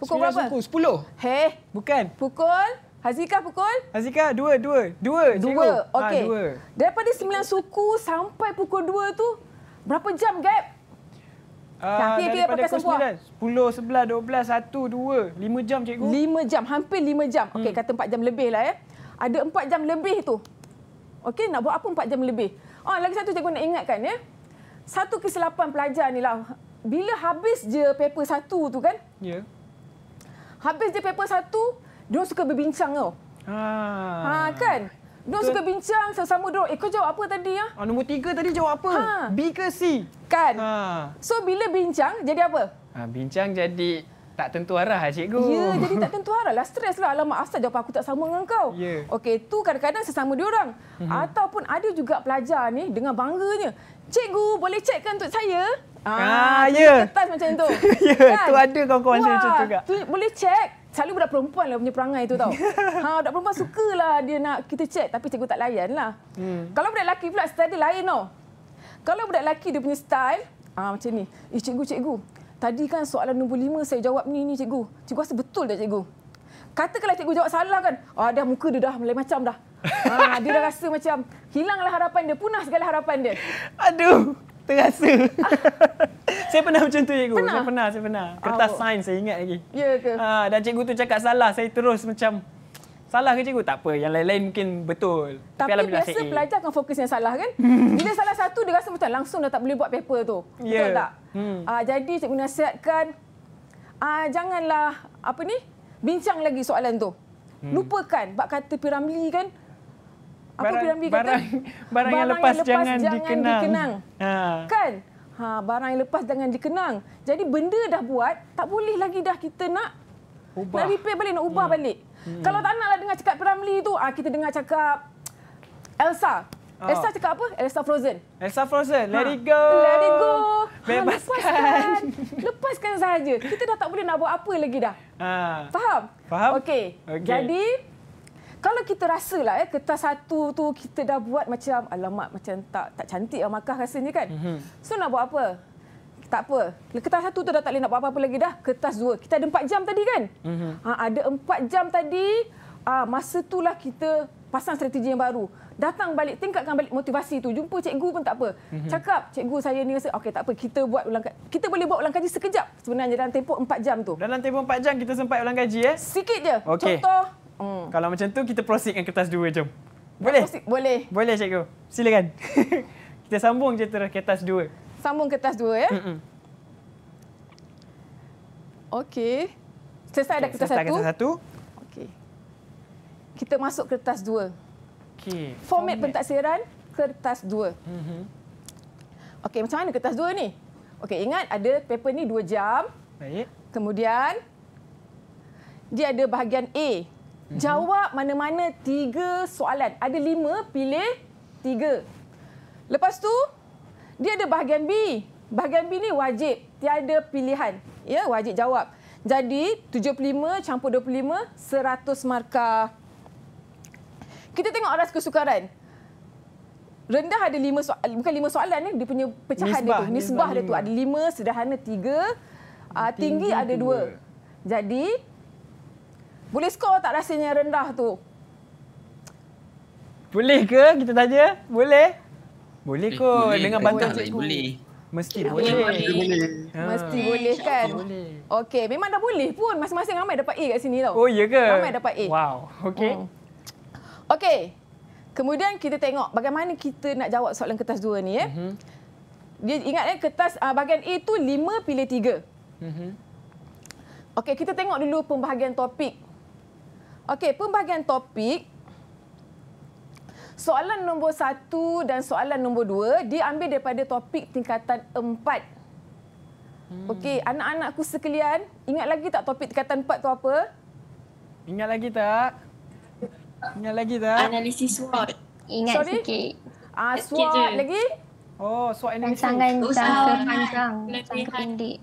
Pukul 9 berapa? Suku sepuluh. Hei. Bukan. Pukul? Hazika pukul? Hazika dua, dua, dua, dua. 2, ah, okey. Ha, Daripada sembilan suku sampai pukul dua tu, berapa jam gap? Uh, Yang akhir-akhir pakai sempuah. 9, 10, 11, 12, 1, 2. 5 jam, cikgu. Lima jam, hampir lima jam. Okey, hmm. kata empat jam lebih lah ya. Ada empat jam lebih tu. Okey, nak buat apa empat jam lebih? Oh, lagi satu cikgu nak ingatkan ya. Satu kesilapan pelajar ni lah. Bila habis je paper satu tu kan, yeah. Habis je paper satu, dia suka berbincang tau. Ha. Ha kan? Dia ke... suka bincang sama-sama dia. Eh kau jawab apa tadi ya? Ha? nombor tiga tadi jawab apa? Ha. B ke C? Kan? Ha. So bila bincang jadi apa? Ha, bincang jadi tak tentu arah cikgu. Ya, jadi tak tentu arah lah. Stres lah. Alamak, asal jawapan aku tak sama dengan kau. Ya. Okey, tu kadang-kadang sesama dia orang. mm Ataupun ada juga pelajar ni dengan bangganya. Cikgu, boleh cekkan untuk saya? Ah, ah ya. Yeah. Kertas macam tu. ya, yeah, kan? tu ada kawan-kawan saya macam tu juga. Tu, boleh cek. Selalu budak perempuan lah punya perangai tu tau. Ya. ha, budak perempuan sukalah dia nak kita cek tapi cikgu tak layan lah. Hmm. Kalau budak lelaki pula style dia lain tau. Kalau budak lelaki dia punya style, ah macam ni. Eh cikgu, cikgu. Tadi kan soalan nombor lima saya jawab ni, ni cikgu. Cikgu rasa betul tak cikgu? Katakanlah cikgu jawab salah kan. Ah, dah muka dia dah mulai macam dah. Ha, dia dah rasa macam hilanglah harapan dia, punah segala harapan dia. Aduh terasa. saya pernah macam tu cikgu. Pernah? Saya pernah, saya pernah. Kertas Awak. sign saya ingat lagi. Ya ke? Ha, dan cikgu tu cakap salah, saya terus macam Salah ke cikgu? Tak apa. Yang lain-lain mungkin betul. Tapi, Tapi biasa saya pelajar akan fokus yang salah kan? Hmm. Bila salah satu, dia rasa macam langsung dah tak boleh buat paper tu. Betul yeah. tak? Hmm. Uh, jadi cikgu nasihatkan, uh, janganlah apa ni bincang lagi soalan tu. Hmm. Lupakan. Bak kata Piramli kan, apa barang, kata? barang barang yang lepas, yang lepas jangan, jangan dikenang. dikenang. Ha. Kan? Ha barang yang lepas jangan dikenang. Jadi benda dah buat tak boleh lagi dah kita nak ubah. Nak repair balik nak ubah hmm. balik. Hmm. Kalau tak naklah dengar cakap Ramli tu, ah kita dengar cakap Elsa. Oh. Elsa cakap apa? Elsa Frozen. Elsa Frozen. Ha. Let ha. it go. Let it go. Ha, Bebaskan. Ha, lepaskan. lepaskan saja. Kita dah tak boleh nak buat apa lagi dah. Ha. Faham? Faham. Okey. Okay. Jadi kalau kita rasa lah eh, kertas satu tu kita dah buat macam alamak macam tak tak cantik lah makah rasanya kan. Mm-hmm. So nak buat apa? Tak apa. Kertas satu tu dah tak boleh nak buat apa-apa lagi dah. Kertas dua. Kita ada empat jam tadi kan? Mm-hmm. Ha, ada empat jam tadi. Ah, masa lah kita pasang strategi yang baru. Datang balik, tingkatkan balik motivasi tu. Jumpa cikgu pun tak apa. Mm-hmm. Cakap, cikgu saya ni rasa, Okay tak apa, kita buat ulang kaji. Kita boleh buat ulang kaji sekejap sebenarnya dalam tempoh empat jam tu. Dalam tempoh empat jam kita sempat ulang kaji eh? Sikit je. Okay. Contoh, Mm. Kalau macam tu kita proceed dengan kertas dua jom. Boleh? Proceed, boleh. Boleh cikgu. Silakan. kita sambung je terus kertas dua. Sambung kertas dua ya. Mm -mm. Okey. Selesai okay, dah kertas satu. Selesai kertas 1. Okey. Kita masuk kertas dua. Okey. Format, Format pentaksiran kertas dua. Mm -hmm. Okey, macam mana kertas dua ni? Okey, ingat ada paper ni dua jam. Baik. Kemudian dia ada bahagian A Mhm. Jawab mana-mana tiga soalan. Ada lima, pilih tiga. Lepas tu dia ada bahagian B. Bahagian B ni wajib, tiada pilihan. Ya, wajib jawab. Jadi 75 campur 25, 100 markah. Kita tengok aras kesukaran. Rendah ada lima soalan, bukan lima soalan ni, dia punya pecahan nisbah, dia tu. Nisbah, nisbah dia tu ada lima, sederhana tiga. Ah, tinggi, tinggi ada dua. dua. Jadi boleh skor tak rasanya rendah tu? Boleh ke kita tanya? Boleh? Boleh eh, kot boleh, dengan bantuan cikgu. Boleh. Mesti boleh. boleh. boleh. Ha. Mesti boleh kan? Boleh. Okey, memang dah boleh pun. Masing-masing ramai dapat A kat sini tau. Oh, iya ke? Ramai dapat A. Wow. Okey. Hmm. Okey. Kemudian kita tengok bagaimana kita nak jawab soalan kertas dua ni. Eh. Mm -hmm. Dia ingat eh, kertas uh, bahagian A tu lima pilih tiga. Mm -hmm. Okey, kita tengok dulu pembahagian topik. Okey, pembahagian topik. Soalan nombor satu dan soalan nombor dua diambil daripada topik tingkatan empat. Hmm. Okey, anak-anakku sekalian, ingat lagi tak topik tingkatan empat tu apa? Ingat lagi tak? Ingat lagi tak? Analisis SWOT. Ingat Sorry? sikit. Ah, SWOT lagi? Oh, SWOT analisis. Rancangan jangka panjang, jangka kan- pendek.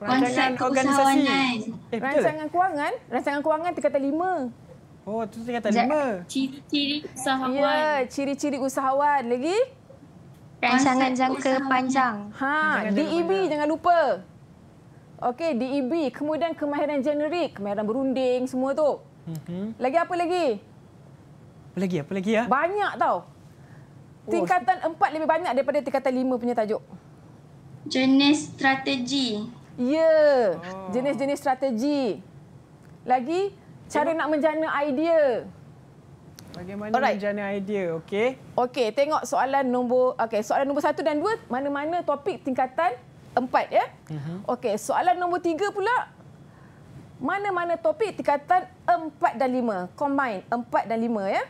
Rancangan Konsep organisasi. Eh, rancangan kewangan, rancangan kewangan tingkatan lima. Oh, tu saya kata lima. Ciri-ciri usahawan. Ya, ciri-ciri usahawan. Lagi? Rancangan jangka usahawan. panjang. Ha, DEB jangan lupa. Okey, DEB. Kemudian kemahiran generik. Kemahiran berunding, semua tu. Mhm. Lagi apa lagi? Apa lagi? Apa lagi ya? Banyak tau. Oh, tingkatan empat lebih banyak daripada tingkatan lima punya tajuk. Jenis strategi. Ya, yeah. Oh. jenis-jenis strategi. Lagi? cara nak menjana idea. Bagaimana Alright. menjana idea, okey? Okey, tengok soalan nombor okey, soalan nombor satu dan dua mana-mana topik tingkatan empat ya. Uh mhm. -huh. Okey, soalan nombor tiga pula mana-mana topik tingkatan empat dan lima. Combine empat dan lima ya.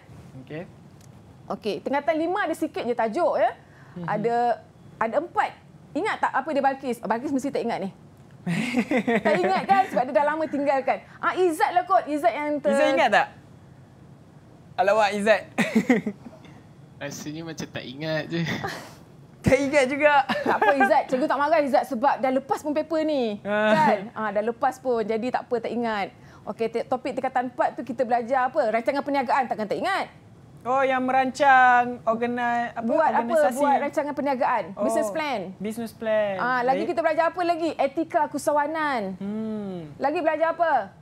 Okey. Okey, tingkatan lima ada sikit je tajuk ya. Uh mhm. -huh. Ada ada empat. Ingat tak apa dia Balkis? Balkis mesti tak ingat ni. tak ingat kan sebab dia dah lama tinggalkan. Ah Izat lah kot. Izat yang ter... Izat ingat tak? Alamak Izat. Rasanya macam tak ingat je. tak ingat juga. Tak apa Izat. Cikgu tak marah Izat sebab dah lepas pun paper ni. Ah. kan? Ah, dah lepas pun. Jadi tak apa tak ingat. Okey, topik tingkatan 4 tu kita belajar apa? Rancangan perniagaan takkan tak ingat. Oh yang merancang apa? buat apa, buat rancangan perniagaan oh, business plan business plan ah Baik. lagi kita belajar apa lagi etika kusawanan hmm lagi belajar apa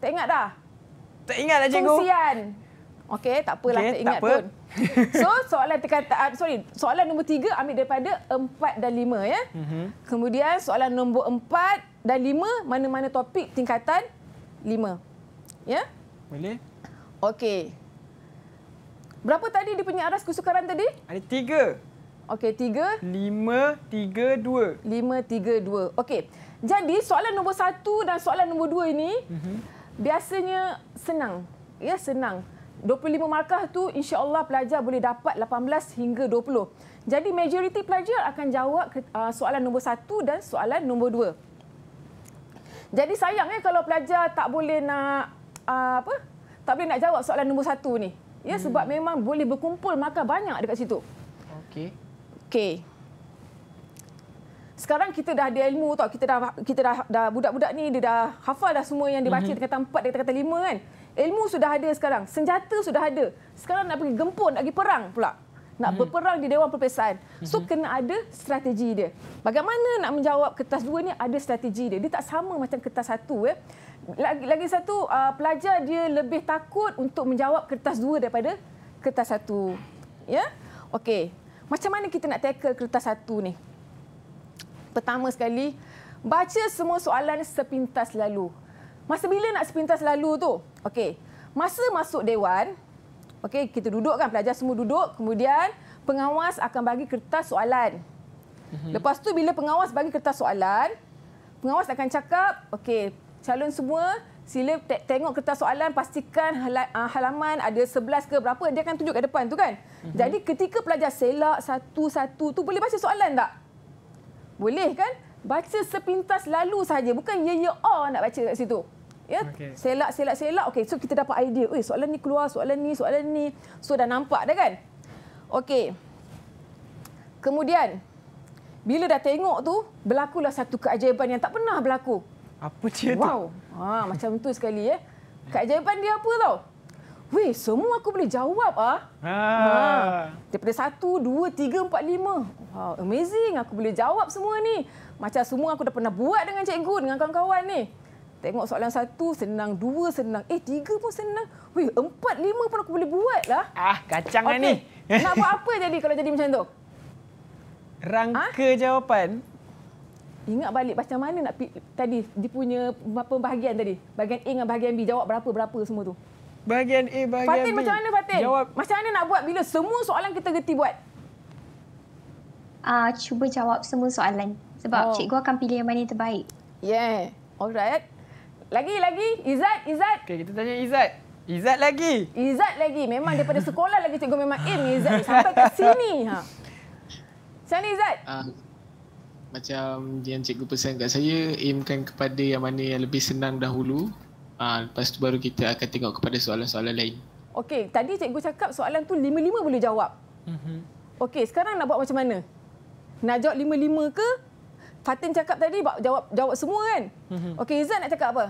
tak ingat dah tak ingat lah cikgu fungsian okey tak apalah okay, tak ingat tak pun so soalan terkata, uh, ah, sorry soalan nombor tiga ambil daripada empat dan lima ya mm-hmm. kemudian soalan nombor empat dan lima mana-mana topik tingkatan lima ya boleh okey Berapa tadi dia punya aras kesukaran tadi? Ada tiga. Okey, tiga. Lima, tiga, dua. Lima, tiga, dua. Okey. Jadi, soalan nombor satu dan soalan nombor dua ini mm-hmm. biasanya senang. Ya, senang. 25 markah tu insya-Allah pelajar boleh dapat 18 hingga 20. Jadi majoriti pelajar akan jawab uh, soalan nombor satu dan soalan nombor dua. Jadi sayangnya eh, kalau pelajar tak boleh nak uh, apa? Tak boleh nak jawab soalan nombor satu ni. Ya hmm. sebab memang boleh berkumpul makan banyak dekat situ. Okey. Okey. Sekarang kita dah ada ilmu tau. Kita dah kita dah, dah budak-budak ni dia dah hafal dah semua yang dibaca mhm. dekat hmm. kata 4 dekat kata 5 kan. Ilmu sudah ada sekarang. Senjata sudah ada. Sekarang nak pergi gempur, nak pergi perang pula. Nak mhm. berperang di Dewan Perpesaan. So mhm. kena ada strategi dia. Bagaimana nak menjawab kertas dua ni ada strategi dia. Dia tak sama macam kertas satu. Eh lagi, lagi satu uh, pelajar dia lebih takut untuk menjawab kertas dua daripada kertas satu. Ya? Yeah? Okey. Macam mana kita nak tackle kertas satu ni? Pertama sekali, baca semua soalan sepintas lalu. Masa bila nak sepintas lalu tu? Okey. Masa masuk dewan, okey, kita duduk kan pelajar semua duduk, kemudian pengawas akan bagi kertas soalan. Mhm. Lepas tu bila pengawas bagi kertas soalan, pengawas akan cakap, okey, calon semua sila te- tengok kertas soalan pastikan hal- ah, halaman ada 11 ke berapa dia akan tunjuk kat depan tu kan mm-hmm. jadi ketika pelajar selak satu-satu tu boleh baca soalan tak boleh kan baca sepintas lalu saja bukan ye ya, ye ya, oh nak baca kat situ ya okay. selak selak selak okey so kita dapat idea oi soalan ni keluar soalan ni soalan ni so dah nampak dah kan okey kemudian bila dah tengok tu berlakulah satu keajaiban yang tak pernah berlaku apa cerita? wow. tu? Ha, macam tu sekali eh. Kat jawapan dia apa tau? Weh, semua aku boleh jawab ah. Ha. ha. Daripada satu, dua, tiga, empat, lima. Wow, amazing. Aku boleh jawab semua ni. Macam semua aku dah pernah buat dengan cikgu, dengan kawan-kawan ni. Tengok soalan satu, senang. Dua, senang. Eh, tiga pun senang. Weh, empat, lima pun aku boleh buat lah. Ah, kacang okay. lah ni. Nak buat apa jadi kalau jadi macam tu? Rangka ha? jawapan? ingat balik macam mana nak tadi dia punya apa bahagian tadi bahagian A dengan bahagian B jawab berapa berapa semua tu bahagian A bahagian Fatin, B Fatin macam mana Fatin jawab macam mana nak buat bila semua soalan kita reti buat ah uh, cuba jawab semua soalan sebab oh. cikgu akan pilih yang mana yang terbaik yeah alright lagi lagi Izat Izat okey kita tanya Izat Izat lagi Izat lagi memang daripada sekolah lagi cikgu memang aim Izat sampai ke sini ha Sani Izat uh. Ah, macam yang cikgu pesan kat saya aimkan kepada yang mana yang lebih senang dahulu uh, lepas tu baru kita akan tengok kepada soalan-soalan lain okey tadi cikgu cakap soalan tu lima-lima boleh jawab mm-hmm. okey sekarang nak buat macam mana nak jawab lima-lima ke Fatin cakap tadi jawab jawab semua kan mm-hmm. okey Izan nak cakap apa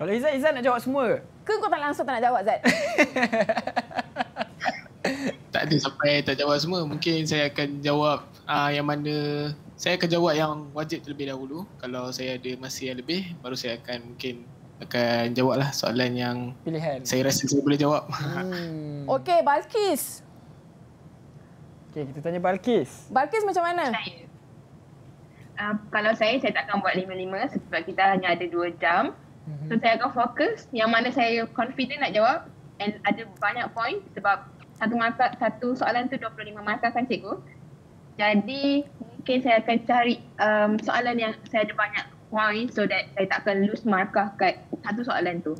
kalau Izan Izan nak jawab semua ke? Ke kau tak langsung tak nak jawab, Zat? tak ada sampai tak jawab semua. Mungkin saya akan jawab uh, yang mana saya akan jawab yang wajib terlebih dahulu. Kalau saya ada masih yang lebih, baru saya akan mungkin akan jawab lah soalan yang Pilihan. saya rasa saya boleh jawab. Hmm. Okey, Balkis. Okey, kita tanya Balkis. Balkis macam mana? Uh, kalau saya, saya takkan buat lima-lima sebab kita hanya ada dua jam. Mm-hmm. So, saya akan fokus yang mana saya confident nak jawab and ada banyak point sebab satu masa satu soalan tu 25 masa kan cikgu. Jadi mungkin saya akan cari um, soalan yang saya ada banyak poin so that saya tak akan lose markah kat satu soalan tu.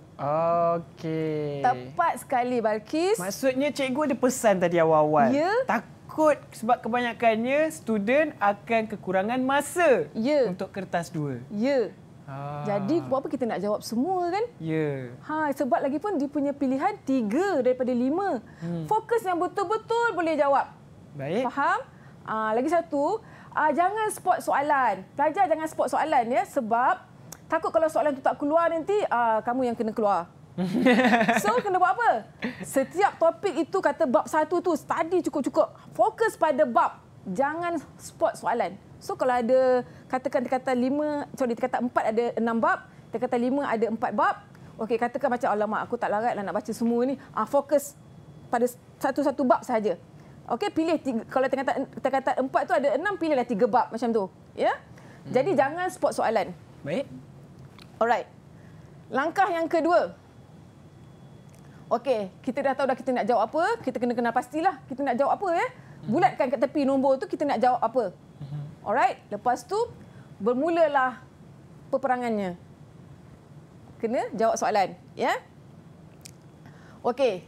Okey. Tepat sekali Balkis. Maksudnya cikgu ada pesan tadi awal-awal. Ya. Tak takut sebab kebanyakannya student akan kekurangan masa ya. untuk kertas dua. Ya. Ah. Jadi buat apa kita nak jawab semua kan? Ya. Yeah. Ha sebab lagi pun dia punya pilihan tiga daripada lima. Hmm. Fokus yang betul-betul boleh jawab. Baik. Faham? Ah ha, lagi satu, ha, jangan spot soalan. Pelajar jangan spot soalan ya sebab takut kalau soalan tu tak keluar nanti ha, kamu yang kena keluar. So kena buat apa? Setiap topik itu kata bab satu tu study cukup-cukup. Fokus pada bab. Jangan spot soalan. So kalau ada katakan terkata lima, sorry terkata empat ada enam bab, terkata lima ada empat bab, okey katakan macam alamak aku tak larat lah nak baca semua ni, ah, fokus pada satu-satu bab saja. Okey pilih tiga, kalau terkata terkata empat tu ada enam pilihlah tiga bab macam tu. Ya. Yeah? Hmm. Jadi jangan spot soalan. Baik. Alright. Langkah yang kedua. Okey, kita dah tahu dah kita nak jawab apa, kita kena kenal pastilah kita nak jawab apa ya. Hmm. Bulatkan kat tepi nombor tu kita nak jawab apa. Alright, lepas tu bermulalah peperangannya. Kena jawab soalan, ya? Yeah? Okey.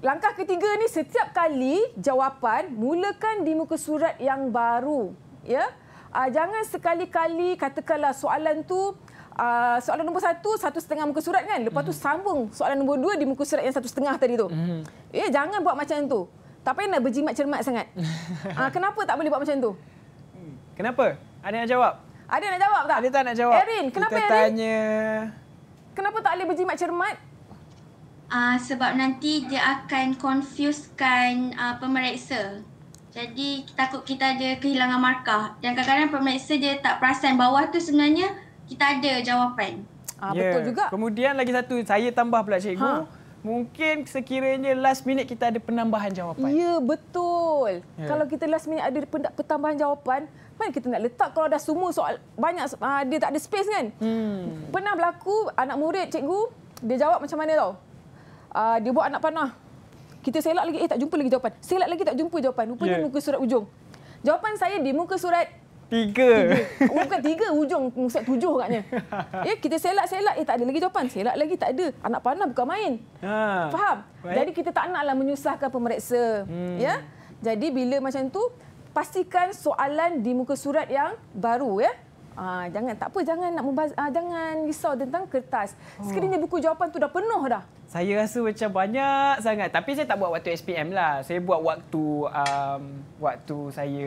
Langkah ketiga ni setiap kali jawapan mulakan di muka surat yang baru, ya? Yeah? Uh, jangan sekali-kali katakanlah soalan tu Uh, soalan nombor satu, satu setengah muka surat kan? Lepas tu hmm. sambung soalan nombor dua di muka surat yang satu setengah tadi tu. mm Eh, jangan buat macam tu. Tak payah nak berjimat cermat sangat. uh, kenapa tak boleh buat macam tu? Kenapa? Ada nak jawab? Ada nak jawab tak? Ada tak nak jawab? Erin, kenapa Erin? Kita Aaron? tanya... Kenapa tak boleh berjimat cermat? Uh, sebab nanti dia akan confusekan uh, ah, pemeriksa. Jadi takut kita ada kehilangan markah. Dan kadang-kadang pemeriksa dia tak perasan bawah tu sebenarnya kita ada jawapan. Ah, yeah. Betul ya. juga. Kemudian lagi satu, saya tambah pula cikgu. Ha. Mungkin sekiranya last minute kita ada penambahan jawapan. Ya, betul. Yeah. Kalau kita last minute ada penambahan jawapan, mana kita nak letak kalau dah semua soal banyak uh, dia tak ada space kan hmm. pernah berlaku anak murid cikgu dia jawab macam mana tau uh, dia buat anak panah kita selak lagi eh tak jumpa lagi jawapan selak lagi tak jumpa jawapan rupanya yeah. muka surat ujung jawapan saya di muka surat Tiga. tiga. Oh, bukan tiga, ujung set tujuh katanya. Eh, kita selak-selak, eh tak ada lagi jawapan. Selak lagi tak ada. Anak panah bukan main. Ha. Faham? Baik. Jadi kita tak naklah menyusahkan pemeriksa. Hmm. Ya? Jadi bila macam tu, pastikan soalan di muka surat yang baru ya. Ha, jangan tak apa jangan nak membaz- ha, jangan risau tentang kertas. Oh. Skrin oh. buku jawapan tu dah penuh dah. Saya rasa macam banyak sangat tapi saya tak buat waktu SPM lah. Saya buat waktu um, waktu saya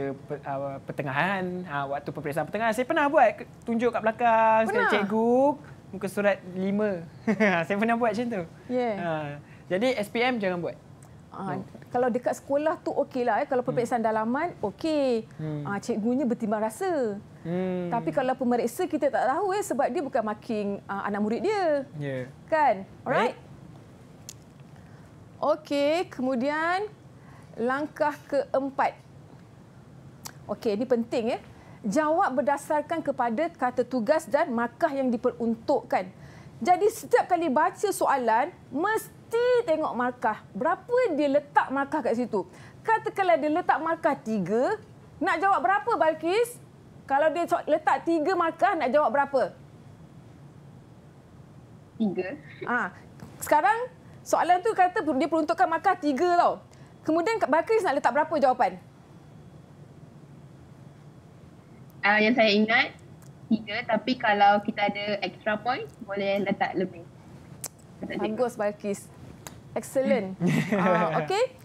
uh, pertengahan, ha, waktu peperiksaan pertengahan. Saya pernah buat tunjuk kat belakang pernah. cikgu muka surat 5. saya pernah buat macam tu. Yeah. Ha. Jadi SPM jangan buat. Hmm kalau dekat sekolah tu okeylah eh kalau pemeriksaan hmm. dalaman okey hmm. ah cikgunya bertimbang rasa hmm. tapi kalau pemeriksa kita tak tahu eh sebab dia bukan marking ah, anak murid dia yeah. kan alright okey kemudian langkah keempat okey ini penting eh jawab berdasarkan kepada kata tugas dan markah yang diperuntukkan jadi setiap kali baca soalan mesti mesti tengok markah. Berapa dia letak markah kat situ? Katakanlah dia letak markah tiga, nak jawab berapa Balkis? Kalau dia letak tiga markah, nak jawab berapa? Tiga. Ah, ha. Sekarang soalan tu kata dia peruntukkan markah tiga tau. Kemudian Balkis nak letak berapa jawapan? Uh, yang saya ingat tiga tapi kalau kita ada extra point boleh letak lebih. Bagus Balkis. Excellent. Uh, okay.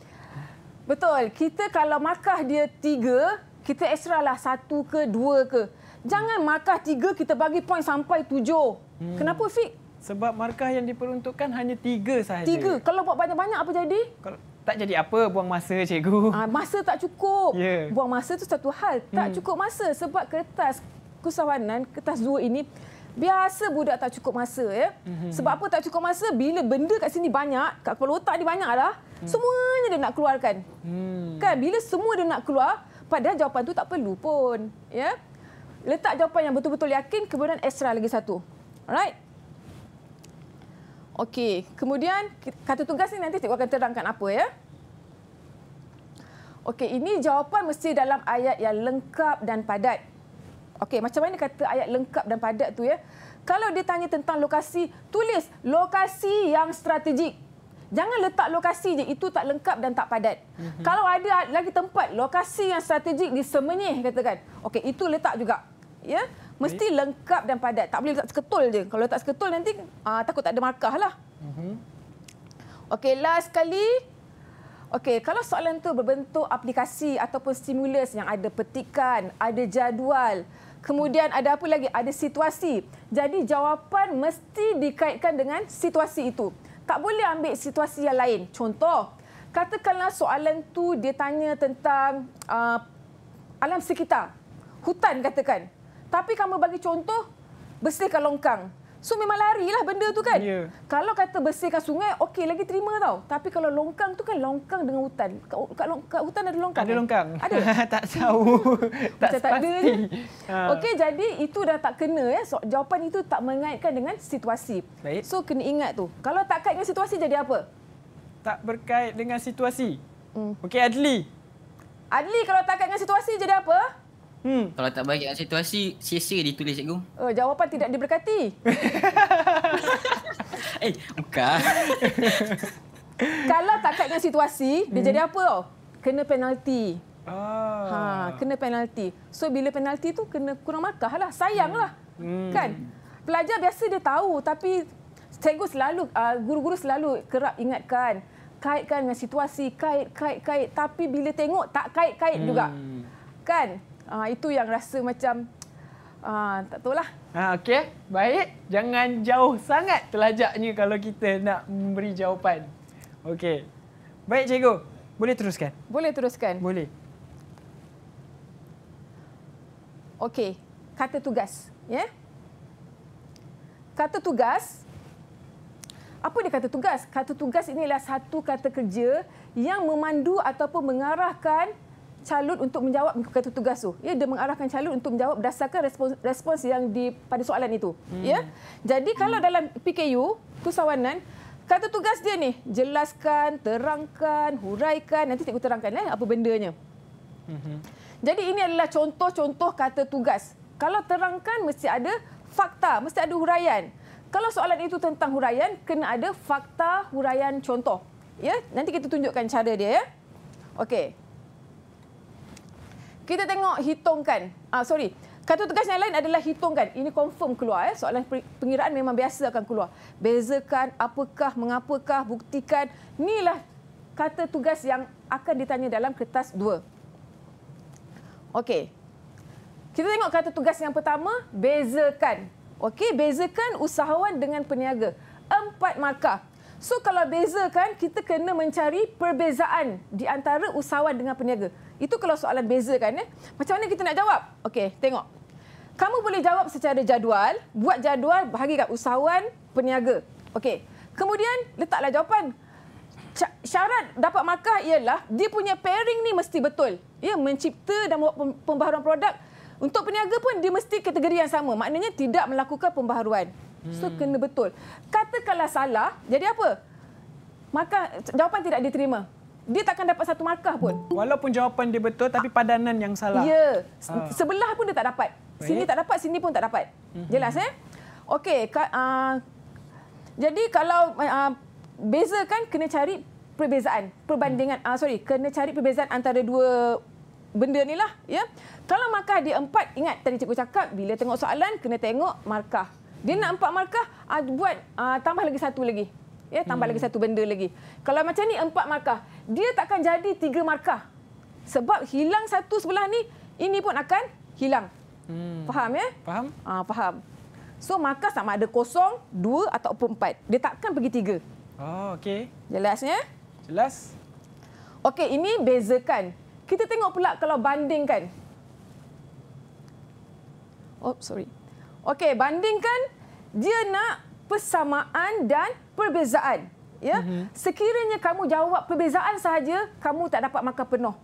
Betul. Kita kalau markah dia tiga, kita ekstra lah satu ke dua ke. Jangan markah tiga, kita bagi poin sampai tujuh. Hmm. Kenapa, Fik? Sebab markah yang diperuntukkan hanya tiga sahaja. Tiga. Kalau buat banyak-banyak, apa jadi? Kalau tak jadi apa, buang masa, cikgu. Uh, masa tak cukup. Yeah. Buang masa tu satu hal. Tak hmm. cukup masa sebab kertas kusawanan, kertas dua ini biasa budak tak cukup masa ya. Mhm. Sebab apa tak cukup masa? Bila benda kat sini banyak, kat kepala otak dia banyaklah. Hmm. Semuanya dia nak keluarkan. Hmm. Kan bila semua dia nak keluar, padahal jawapan tu tak perlu pun, ya. Letak jawapan yang betul-betul yakin kemudian ekstra lagi satu. Alright? Okey, kemudian kata tugas ni nanti cikgu akan terangkan apa ya. Okey, ini jawapan mesti dalam ayat yang lengkap dan padat. Okey, macam mana kata ayat lengkap dan padat tu ya? Kalau dia tanya tentang lokasi, tulis lokasi yang strategik. Jangan letak lokasi je, itu tak lengkap dan tak padat. Mm-hmm. Kalau ada lagi tempat lokasi yang strategik di Semenyih katakan. Okey, itu letak juga. Ya. Mesti okay. lengkap dan padat. Tak boleh letak seketul je. Kalau letak seketul nanti uh, takut tak ada markah lah. Mm-hmm. Okey, last kali. Okey, kalau soalan tu berbentuk aplikasi ataupun stimulus yang ada petikan, ada jadual, Kemudian ada apa lagi? Ada situasi. Jadi jawapan mesti dikaitkan dengan situasi itu. Tak boleh ambil situasi yang lain. Contoh, katakanlah soalan tu dia tanya tentang uh, alam sekitar. Hutan katakan. Tapi kamu bagi contoh, bersihkan longkang. So memang larilah benda tu kan. Yeah. Kalau kata bersihkan sungai, okey lagi terima tau. Tapi kalau longkang tu kan longkang dengan hutan. Kat, kat, kat hutan ada longkang? Ada kan? longkang. Ada? tak hmm. tahu. tak Macam tak ada ha. Okey, jadi itu dah tak kena. Ya. So, jawapan itu tak mengaitkan dengan situasi. Baik. So kena ingat tu. Kalau tak kait dengan situasi jadi apa? Tak berkait dengan situasi. Hmm. Okey, Adli. Adli kalau tak kait dengan situasi jadi Apa? Hmm. Kalau tak baik situasi, sia-sia ditulis cikgu. Oh, jawapan tidak diberkati. eh, buka. Kalau tak kaitkan situasi, hmm. dia jadi apa tau? Kena penalti. Ah. Ha, kena penalti. So bila penalti tu kena kurang markah lah, sayang lah. Hmm. Kan? Pelajar biasa dia tahu tapi cikgu selalu uh, guru-guru selalu kerap ingatkan kaitkan dengan situasi, kait kait kait tapi bila tengok tak kait-kait hmm. juga. Kan? Uh, itu yang rasa macam uh, tak tahu lah. Ah, Okey, baik. Jangan jauh sangat telajaknya kalau kita nak memberi jawapan. Okey. Baik, cikgu. Boleh teruskan? Boleh teruskan. Boleh. Okey, kata tugas. Ya? Yeah? Kata tugas, apa dia kata tugas? Kata tugas inilah satu kata kerja yang memandu ataupun mengarahkan calon untuk menjawab kata tugas tu. Ya, dia mengarahkan calon untuk menjawab berdasarkan respons, respons yang di pada soalan itu. Hmm. Ya. Jadi kalau dalam PKU, kusawanan kata tugas dia ni, jelaskan, terangkan, huraikan, nanti cikgu terangkan eh apa bendanya. Hmm. Jadi ini adalah contoh-contoh kata tugas. Kalau terangkan mesti ada fakta, mesti ada huraian. Kalau soalan itu tentang huraian, kena ada fakta, huraian, contoh. Ya, nanti kita tunjukkan cara dia ya. Okey kita tengok hitungkan. Uh, sorry. Kata tugas yang lain adalah hitungkan. Ini confirm keluar. Eh. Soalan pengiraan memang biasa akan keluar. Bezakan apakah, mengapakah, buktikan. Inilah kata tugas yang akan ditanya dalam kertas dua. Okey. Kita tengok kata tugas yang pertama, bezakan. Okey, bezakan usahawan dengan peniaga. Empat markah. So kalau bezakan, kita kena mencari perbezaan di antara usahawan dengan peniaga. Itu kalau soalan bezakan. Eh? Macam mana kita nak jawab? Okey, tengok. Kamu boleh jawab secara jadual. Buat jadual bagi bahagikan usahawan, peniaga. Okey. Kemudian letaklah jawapan. Syarat dapat markah ialah dia punya pairing ni mesti betul. Ya, mencipta dan membuat pembaharuan produk. Untuk peniaga pun dia mesti kategori yang sama. Maknanya tidak melakukan pembaharuan. So kena betul. Katakanlah salah, jadi apa? Maka jawapan tidak diterima. Dia takkan dapat satu markah pun. Walaupun jawapan dia betul tapi padanan yang salah. Ya. Ah. Sebelah pun dia tak dapat. Sini tak dapat, sini pun tak dapat. Mhm. Jelas eh? Okey, ah, jadi kalau uh, kan kena cari perbezaan, perbandingan uh, sorry, kena cari perbezaan antara dua benda nilah, ya. Kalau markah dia empat, ingat tadi cikgu cakap bila tengok soalan kena tengok markah. Dia nak empat markah, uh, buat uh, tambah lagi satu lagi. Ya, tambah hmm. lagi satu benda lagi. Kalau macam ni empat markah, dia takkan jadi tiga markah. Sebab hilang satu sebelah ni, ini pun akan hilang. Hmm. Faham ya? Faham. Uh, faham. So markah sama ada kosong, dua atau empat. Dia takkan pergi tiga. Oh, okey. Jelasnya? ya? Jelas. Okey, ini bezakan. Kita tengok pula kalau bandingkan. Oh, sorry. Okey, bandingkan dia nak persamaan dan perbezaan. Ya. Mm -hmm. Sekiranya kamu jawab perbezaan sahaja, kamu tak dapat makan penuh.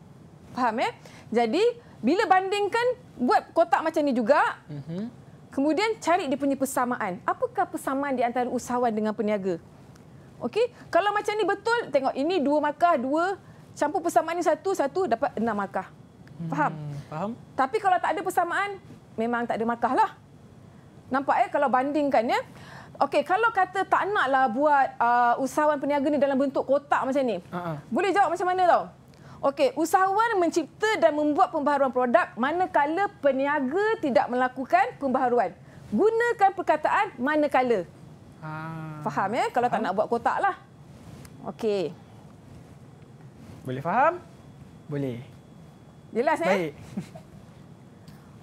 Faham ya? Jadi, bila bandingkan buat kotak macam ni juga, mm -hmm. Kemudian cari dia punya persamaan. Apakah persamaan di antara usahawan dengan peniaga? Okey, kalau macam ni betul, tengok ini dua markah, dua campur persamaan ni satu, satu dapat enam markah. Faham? Hmm, faham. Tapi kalau tak ada persamaan, memang tak ada markah lah. Nampak ya kalau bandingkan ya. Okey, kalau kata tak naklah buat uh, usahawan peniaga ni dalam bentuk kotak macam ni. Uh-huh. Boleh jawab macam mana tau? Okey, usahawan mencipta dan membuat pembaharuan produk manakala peniaga tidak melakukan pembaharuan. Gunakan perkataan manakala. Uh, faham ya kalau tak nak buat kotak lah. Okey. Boleh faham? Boleh. Jelas ya? Baik. Eh?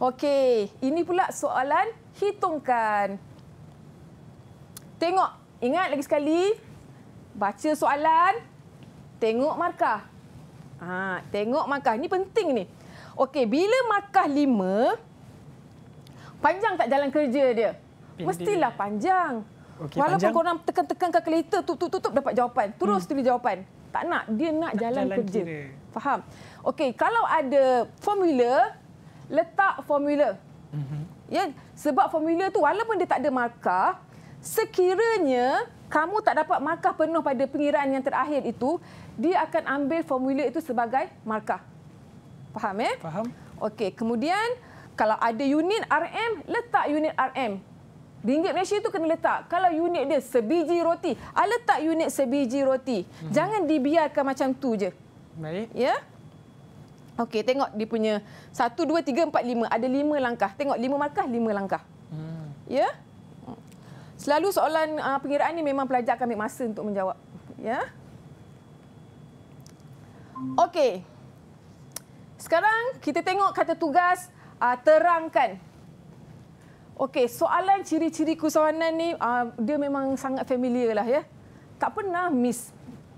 Okey, ini pula soalan hitungkan. Tengok, ingat lagi sekali. Baca soalan, tengok markah. Ha, tengok markah, ini penting ni. Okey, bila markah lima, panjang tak jalan kerja dia? Mestilah panjang. Okay, Walaupun panjang. korang tekan-tekan kalkulator, tutup-tutup dapat jawapan. Terus tulis hmm. jawapan. Tak nak, dia nak, nak jalan, jalan kerja. Kira. Faham? Okey, kalau ada formula, letak formula. Mm-hmm. Ya, sebab formula tu walaupun dia tak ada markah, sekiranya kamu tak dapat markah penuh pada pengiraan yang terakhir itu, dia akan ambil formula itu sebagai markah. Faham ya? Eh? Faham. Okey, kemudian kalau ada unit RM, letak unit RM. Ringgit Malaysia itu kena letak. Kalau unit dia sebiji roti, ah, letak unit sebiji roti. Mm-hmm. Jangan dibiarkan macam tu je. Baik. Ya? Yeah? Okey, tengok dia punya 1 2 3 4 5 ada 5 langkah. Tengok 5 markah, 5 langkah. Hmm. Ya? Selalu soalan uh, pengiraan ni memang pelajar akan ambil masa untuk menjawab. Ya? Okey. Sekarang kita tengok kata tugas uh, terangkan. Okey, soalan ciri-ciri kusawanan ni uh, dia memang sangat familiar lah ya. Tak pernah miss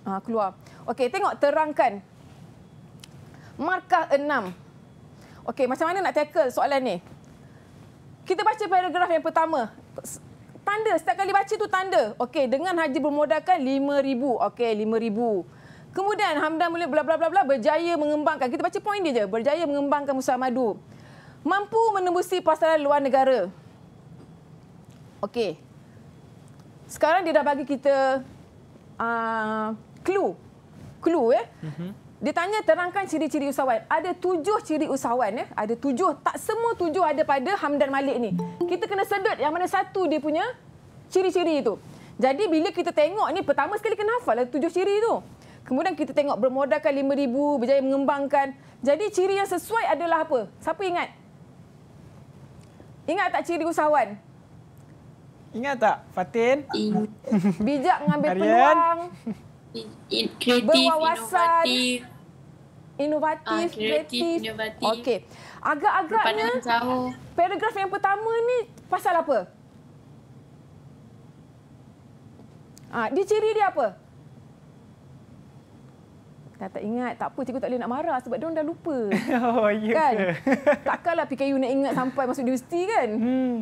uh, keluar. Okey, tengok terangkan markah 6. Okey, macam mana nak tackle soalan ni? Kita baca paragraf yang pertama. Tanda, setiap kali baca tu tanda. Okey, dengan haji bermodalkan 5000. Okey, 5000. Kemudian Hamdan mula bla bla bla bla berjaya mengembangkan. Kita baca poin dia je. Berjaya mengembangkan usaha madu. Mampu menembusi pasaran luar negara. Okey. Sekarang dia dah bagi kita a uh, clue. Clue eh. Mm-hmm dia tanya terangkan ciri-ciri usahawan. Ada tujuh ciri usahawan. Eh? Ada tujuh. Tak semua tujuh ada pada Hamdan Malik ni. Kita kena sedut yang mana satu dia punya ciri-ciri itu. Jadi bila kita tengok ni, pertama sekali kena hafal lah tujuh ciri itu. Kemudian kita tengok bermodalkan lima ribu, berjaya mengembangkan. Jadi ciri yang sesuai adalah apa? Siapa ingat? Ingat tak ciri usahawan? Ingat tak, Fatin? Bijak mengambil Arian. peluang. Kreatif, inovatif inovatif, uh, kreatif, kreatif. Okey. Agak-agaknya paragraf yang pertama ni pasal apa? Ah, dia ciri dia apa? Dah tak ingat. Tak apa, cikgu tak boleh nak marah sebab dia dah lupa. Oh, ya kan? ke? Takkanlah PKU nak ingat sampai masuk universiti kan? Hmm.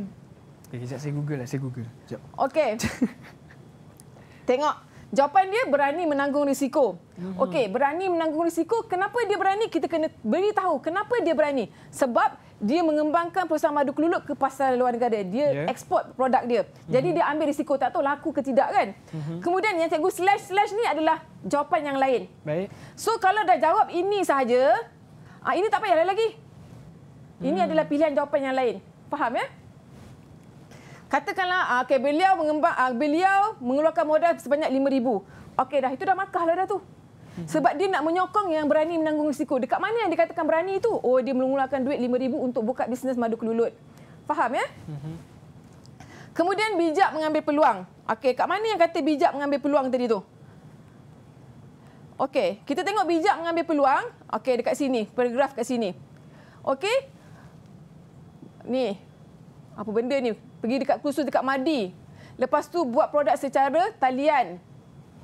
Eh, sekejap saya google lah, saya google. Sekejap. Okey. Tengok. Jawapan dia berani menanggung risiko. Okey, berani menanggung risiko. Kenapa dia berani? Kita kena beri tahu kenapa dia berani. Sebab dia mengembangkan perusahaan madu kelulut ke pasar luar negara. Dia yeah. ekspor produk dia. Jadi hmm dia ambil risiko tak tahu laku ke tidak kan. hmm Kemudian yang cikgu slash slash ni adalah jawapan yang lain. Baik. So kalau dah jawab ini sahaja, ah, ini tak payah lagi. Ini mm. adalah pilihan jawapan yang lain. Faham ya? Katakanlah uh, ah, okay, beliau, mengembang, uh, beliau mengeluarkan modal sebanyak RM5,000. Okey dah, itu dah makah lah dah tu. Hmm. Sebab dia nak menyokong yang berani menanggung risiko. Dekat mana yang dikatakan berani itu? Oh, dia mengeluarkan duit RM5,000 untuk buka bisnes madu kelulut. Faham ya? Hmm. Kemudian bijak mengambil peluang. Okey, kat mana yang kata bijak mengambil peluang tadi tu? Okey, kita tengok bijak mengambil peluang. Okey, dekat sini. Paragraf kat sini. Okey. Ni. Apa benda ni? pergi dekat kursus dekat Madi. Lepas tu buat produk secara talian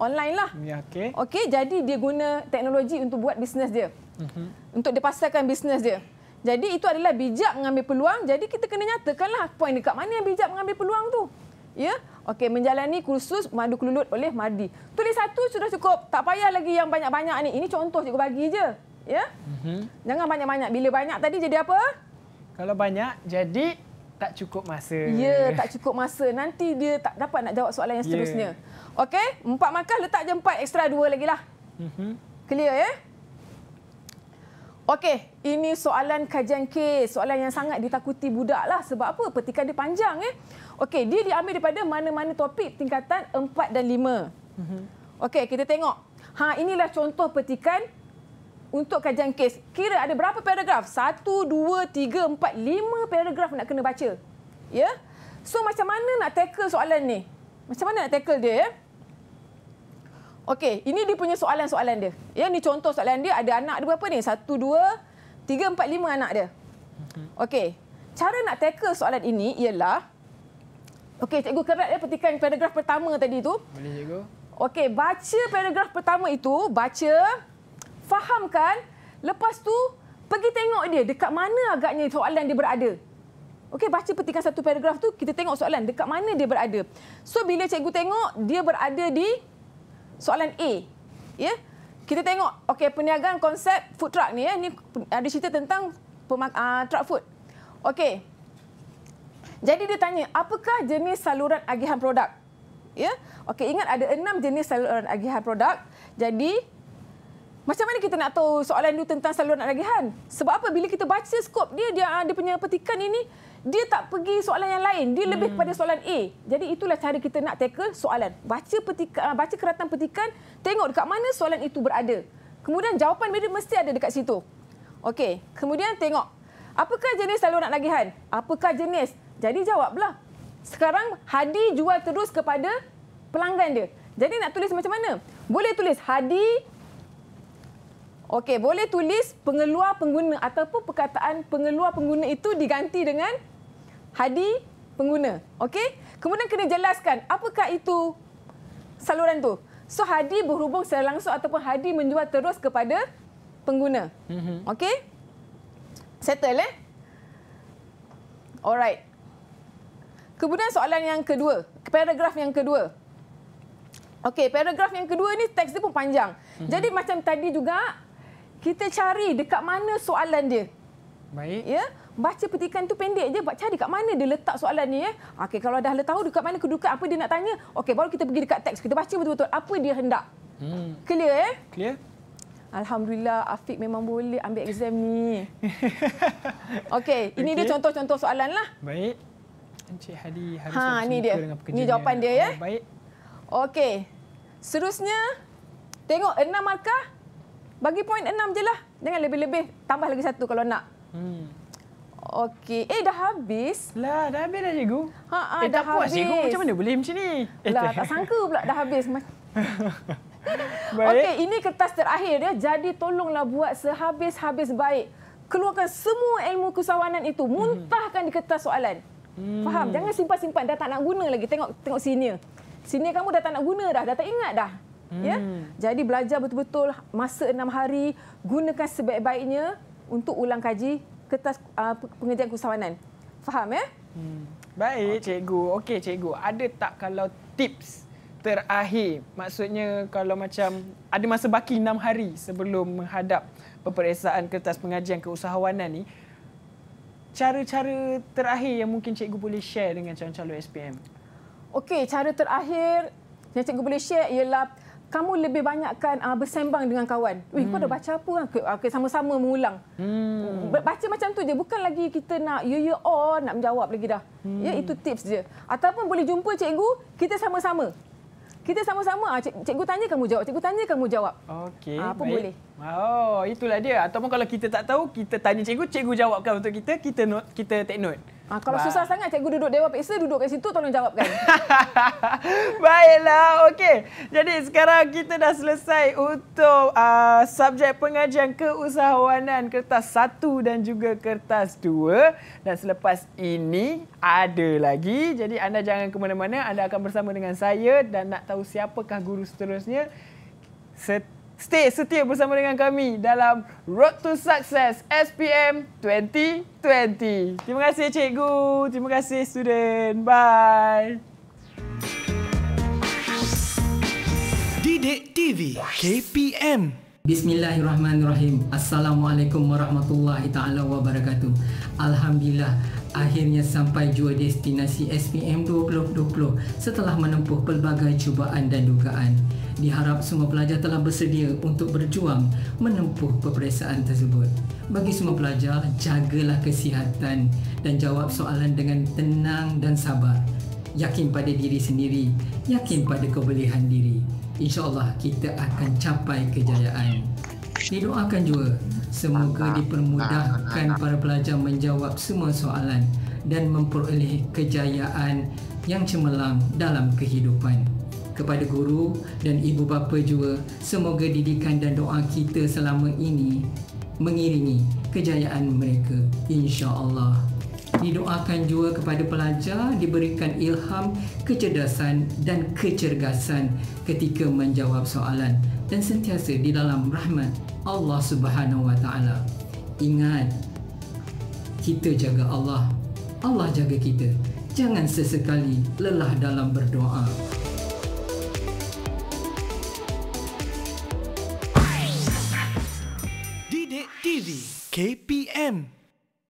online lah. Ya, okay. Okay, jadi dia guna teknologi untuk buat bisnes dia. Uh-huh. Untuk dia pasarkan bisnes dia. Jadi itu adalah bijak mengambil peluang. Jadi kita kena nyatakanlah poin dekat mana yang bijak mengambil peluang tu. Ya? okay. menjalani kursus madu kelulut oleh Mardi. Tulis satu sudah cukup. Tak payah lagi yang banyak-banyak ni. Ini contoh cikgu bagi je. Ya? Mm-hmm. Jangan banyak-banyak. Bila banyak tadi jadi apa? Kalau banyak jadi tak cukup masa. Ya, tak cukup masa. Nanti dia tak dapat nak jawab soalan yang ya. seterusnya. Ya. Okey, empat markah letak je empat ekstra dua lagi lah. Uh-huh. Clear ya? Okey, ini soalan kajian kes. Soalan yang sangat ditakuti budak lah. Sebab apa? Petikan dia panjang. Eh? Okey, dia diambil daripada mana-mana topik tingkatan empat dan lima. Uh-huh. Okey, kita tengok. Ha, inilah contoh petikan untuk kajian kes, kira ada berapa paragraf? Satu, dua, tiga, empat, lima paragraf nak kena baca. Ya? Yeah? So macam mana nak tackle soalan ni? Macam mana nak tackle dia? Yeah? Okey, ini dia punya soalan-soalan dia. Ya, yeah, ni contoh soalan dia ada anak dia berapa ni? Satu, dua, tiga, empat, lima anak dia. Mhm. Okey, cara nak tackle soalan ini ialah... Okey, cikgu kerat ya petikan paragraf pertama tadi tu. Boleh, cikgu. Okey, baca paragraf pertama itu, baca fahamkan lepas tu pergi tengok dia dekat mana agaknya soalan dia berada okey baca petikan satu paragraf tu kita tengok soalan dekat mana dia berada so bila cikgu tengok dia berada di soalan A ya yeah? kita tengok okey peniagaan konsep food truck ni ya yeah? ni ada cerita tentang pemak- uh, truck food okey jadi dia tanya apakah jenis saluran agihan produk ya yeah? okey ingat ada enam jenis saluran agihan produk jadi macam mana kita nak tahu soalan itu tentang saluran agihan? Sebab apa? Bila kita baca skop dia, dia, ah, dia punya petikan ini, dia tak pergi soalan yang lain. Dia lebih hmm. kepada soalan A. Jadi itulah cara kita nak tackle soalan. Baca petikan, ah, baca keratan petikan, tengok dekat mana soalan itu berada. Kemudian jawapan dia mesti ada dekat situ. Okey, kemudian tengok. Apakah jenis saluran agihan? Apakah jenis? Jadi jawablah. Sekarang Hadi jual terus kepada pelanggan dia. Jadi nak tulis macam mana? Boleh tulis Hadi Okey, boleh tulis pengeluar pengguna ataupun perkataan pengeluar pengguna itu diganti dengan hadi pengguna. Okey? Kemudian kena jelaskan apakah itu saluran tu. So hadi berhubung secara langsung ataupun hadi menjual terus kepada pengguna. Mhm. Okey? Settle eh? Alright. Kemudian soalan yang kedua, paragraf yang kedua. Okey, paragraf yang kedua ni teks dia pun panjang. Mm-hmm. Jadi macam tadi juga kita cari dekat mana soalan dia. Baik. Ya. Baca petikan tu pendek je, Baca dekat mana dia letak soalan ni. Ya? Okey, kalau dah tahu dekat mana kedudukan, apa dia nak tanya, okey, baru kita pergi dekat teks, kita baca betul-betul apa dia hendak. Hmm. Clear, Eh? Clear. Alhamdulillah, Afiq memang boleh ambil exam ni. okey, ini dia contoh-contoh soalan lah. Baik. Encik Hadi harus ha, ni dia. dengan Ini jawapan dia, ya? Oh, baik. Okey. Seterusnya, tengok enam markah. Bagi poin enam je lah. Jangan lebih-lebih. Tambah lagi satu kalau nak. Hmm. Okey. Eh, dah habis. Lah, dah habis dah cikgu. Ha, ha, eh, dah tak puas habis. cikgu. Macam mana boleh macam ni? Eh, lah, tak sangka pula dah habis. Okey, ini kertas terakhir. dia. Jadi tolonglah buat sehabis-habis baik. Keluarkan semua ilmu kusawanan itu. Hmm. Muntahkan di kertas soalan. Hmm. Faham? Jangan simpan-simpan. Dah tak nak guna lagi. Tengok tengok senior. Senior kamu dah tak nak guna dah. Dah tak ingat dah. Ya? Hmm. Ya. Jadi belajar betul-betul masa enam hari gunakan sebaik-baiknya untuk ulang kaji kertas uh, ah, pengajian keusahawanan. Faham ya? Hmm. Baik okay. cikgu. Okey cikgu, ada tak kalau tips terakhir? Maksudnya kalau macam ada masa baki enam hari sebelum menghadap peperiksaan kertas pengajian keusahawanan ni, cara-cara terakhir yang mungkin cikgu boleh share dengan calon-calon SPM? Okey, cara terakhir yang cikgu boleh share ialah kamu lebih banyakkan uh, bersembang dengan kawan. Weh, hmm. kau dah hmm. baca apa? Okey, ah? okay, ah, sama-sama mengulang. Hmm. Baca macam tu je. Bukan lagi kita nak you, ya, you, ya, oh, all nak menjawab lagi dah. Ya, hmm. Ya, itu tips je. Ataupun boleh jumpa cikgu, kita sama-sama. Kita sama-sama. Uh, cik, cikgu tanya, kamu jawab. Cikgu tanya, kamu jawab. Okey. Uh, apa boleh. Oh, itulah dia. Ataupun kalau kita tak tahu, kita tanya cikgu, cikgu jawabkan untuk kita, kita note, kita take note. Ha, kalau susah sangat cikgu duduk Dewan Peksa, duduk kat situ tolong jawabkan. Baiklah, okey. Jadi sekarang kita dah selesai untuk uh, subjek pengajian keusahawanan kertas satu dan juga kertas dua. Dan selepas ini ada lagi. Jadi anda jangan ke mana-mana, anda akan bersama dengan saya dan nak tahu siapakah guru seterusnya. Set- Stay setia bersama dengan kami dalam Road to Success SPM 2020. Terima kasih cikgu, terima kasih student. Bye. Dide TV KPM Bismillahirrahmanirrahim. Assalamualaikum warahmatullahi taala wabarakatuh. Alhamdulillah akhirnya sampai jua destinasi SPM 2020 setelah menempuh pelbagai cubaan dan dugaan. Diharap semua pelajar telah bersedia untuk berjuang menempuh peperiksaan tersebut. Bagi semua pelajar, jagalah kesihatan dan jawab soalan dengan tenang dan sabar. Yakin pada diri sendiri, yakin pada kebolehan diri. InsyaAllah kita akan capai kejayaan. Didoakan juga, semoga dipermudahkan para pelajar menjawab semua soalan dan memperoleh kejayaan yang cemerlang dalam kehidupan kepada guru dan ibu bapa juga. Semoga didikan dan doa kita selama ini mengiringi kejayaan mereka insya-Allah. Didoakan juga kepada pelajar diberikan ilham, kecerdasan dan kecergasan ketika menjawab soalan dan sentiasa di dalam rahmat Allah Subhanahu Wa Taala. Ingat kita jaga Allah, Allah jaga kita. Jangan sesekali lelah dalam berdoa. KPM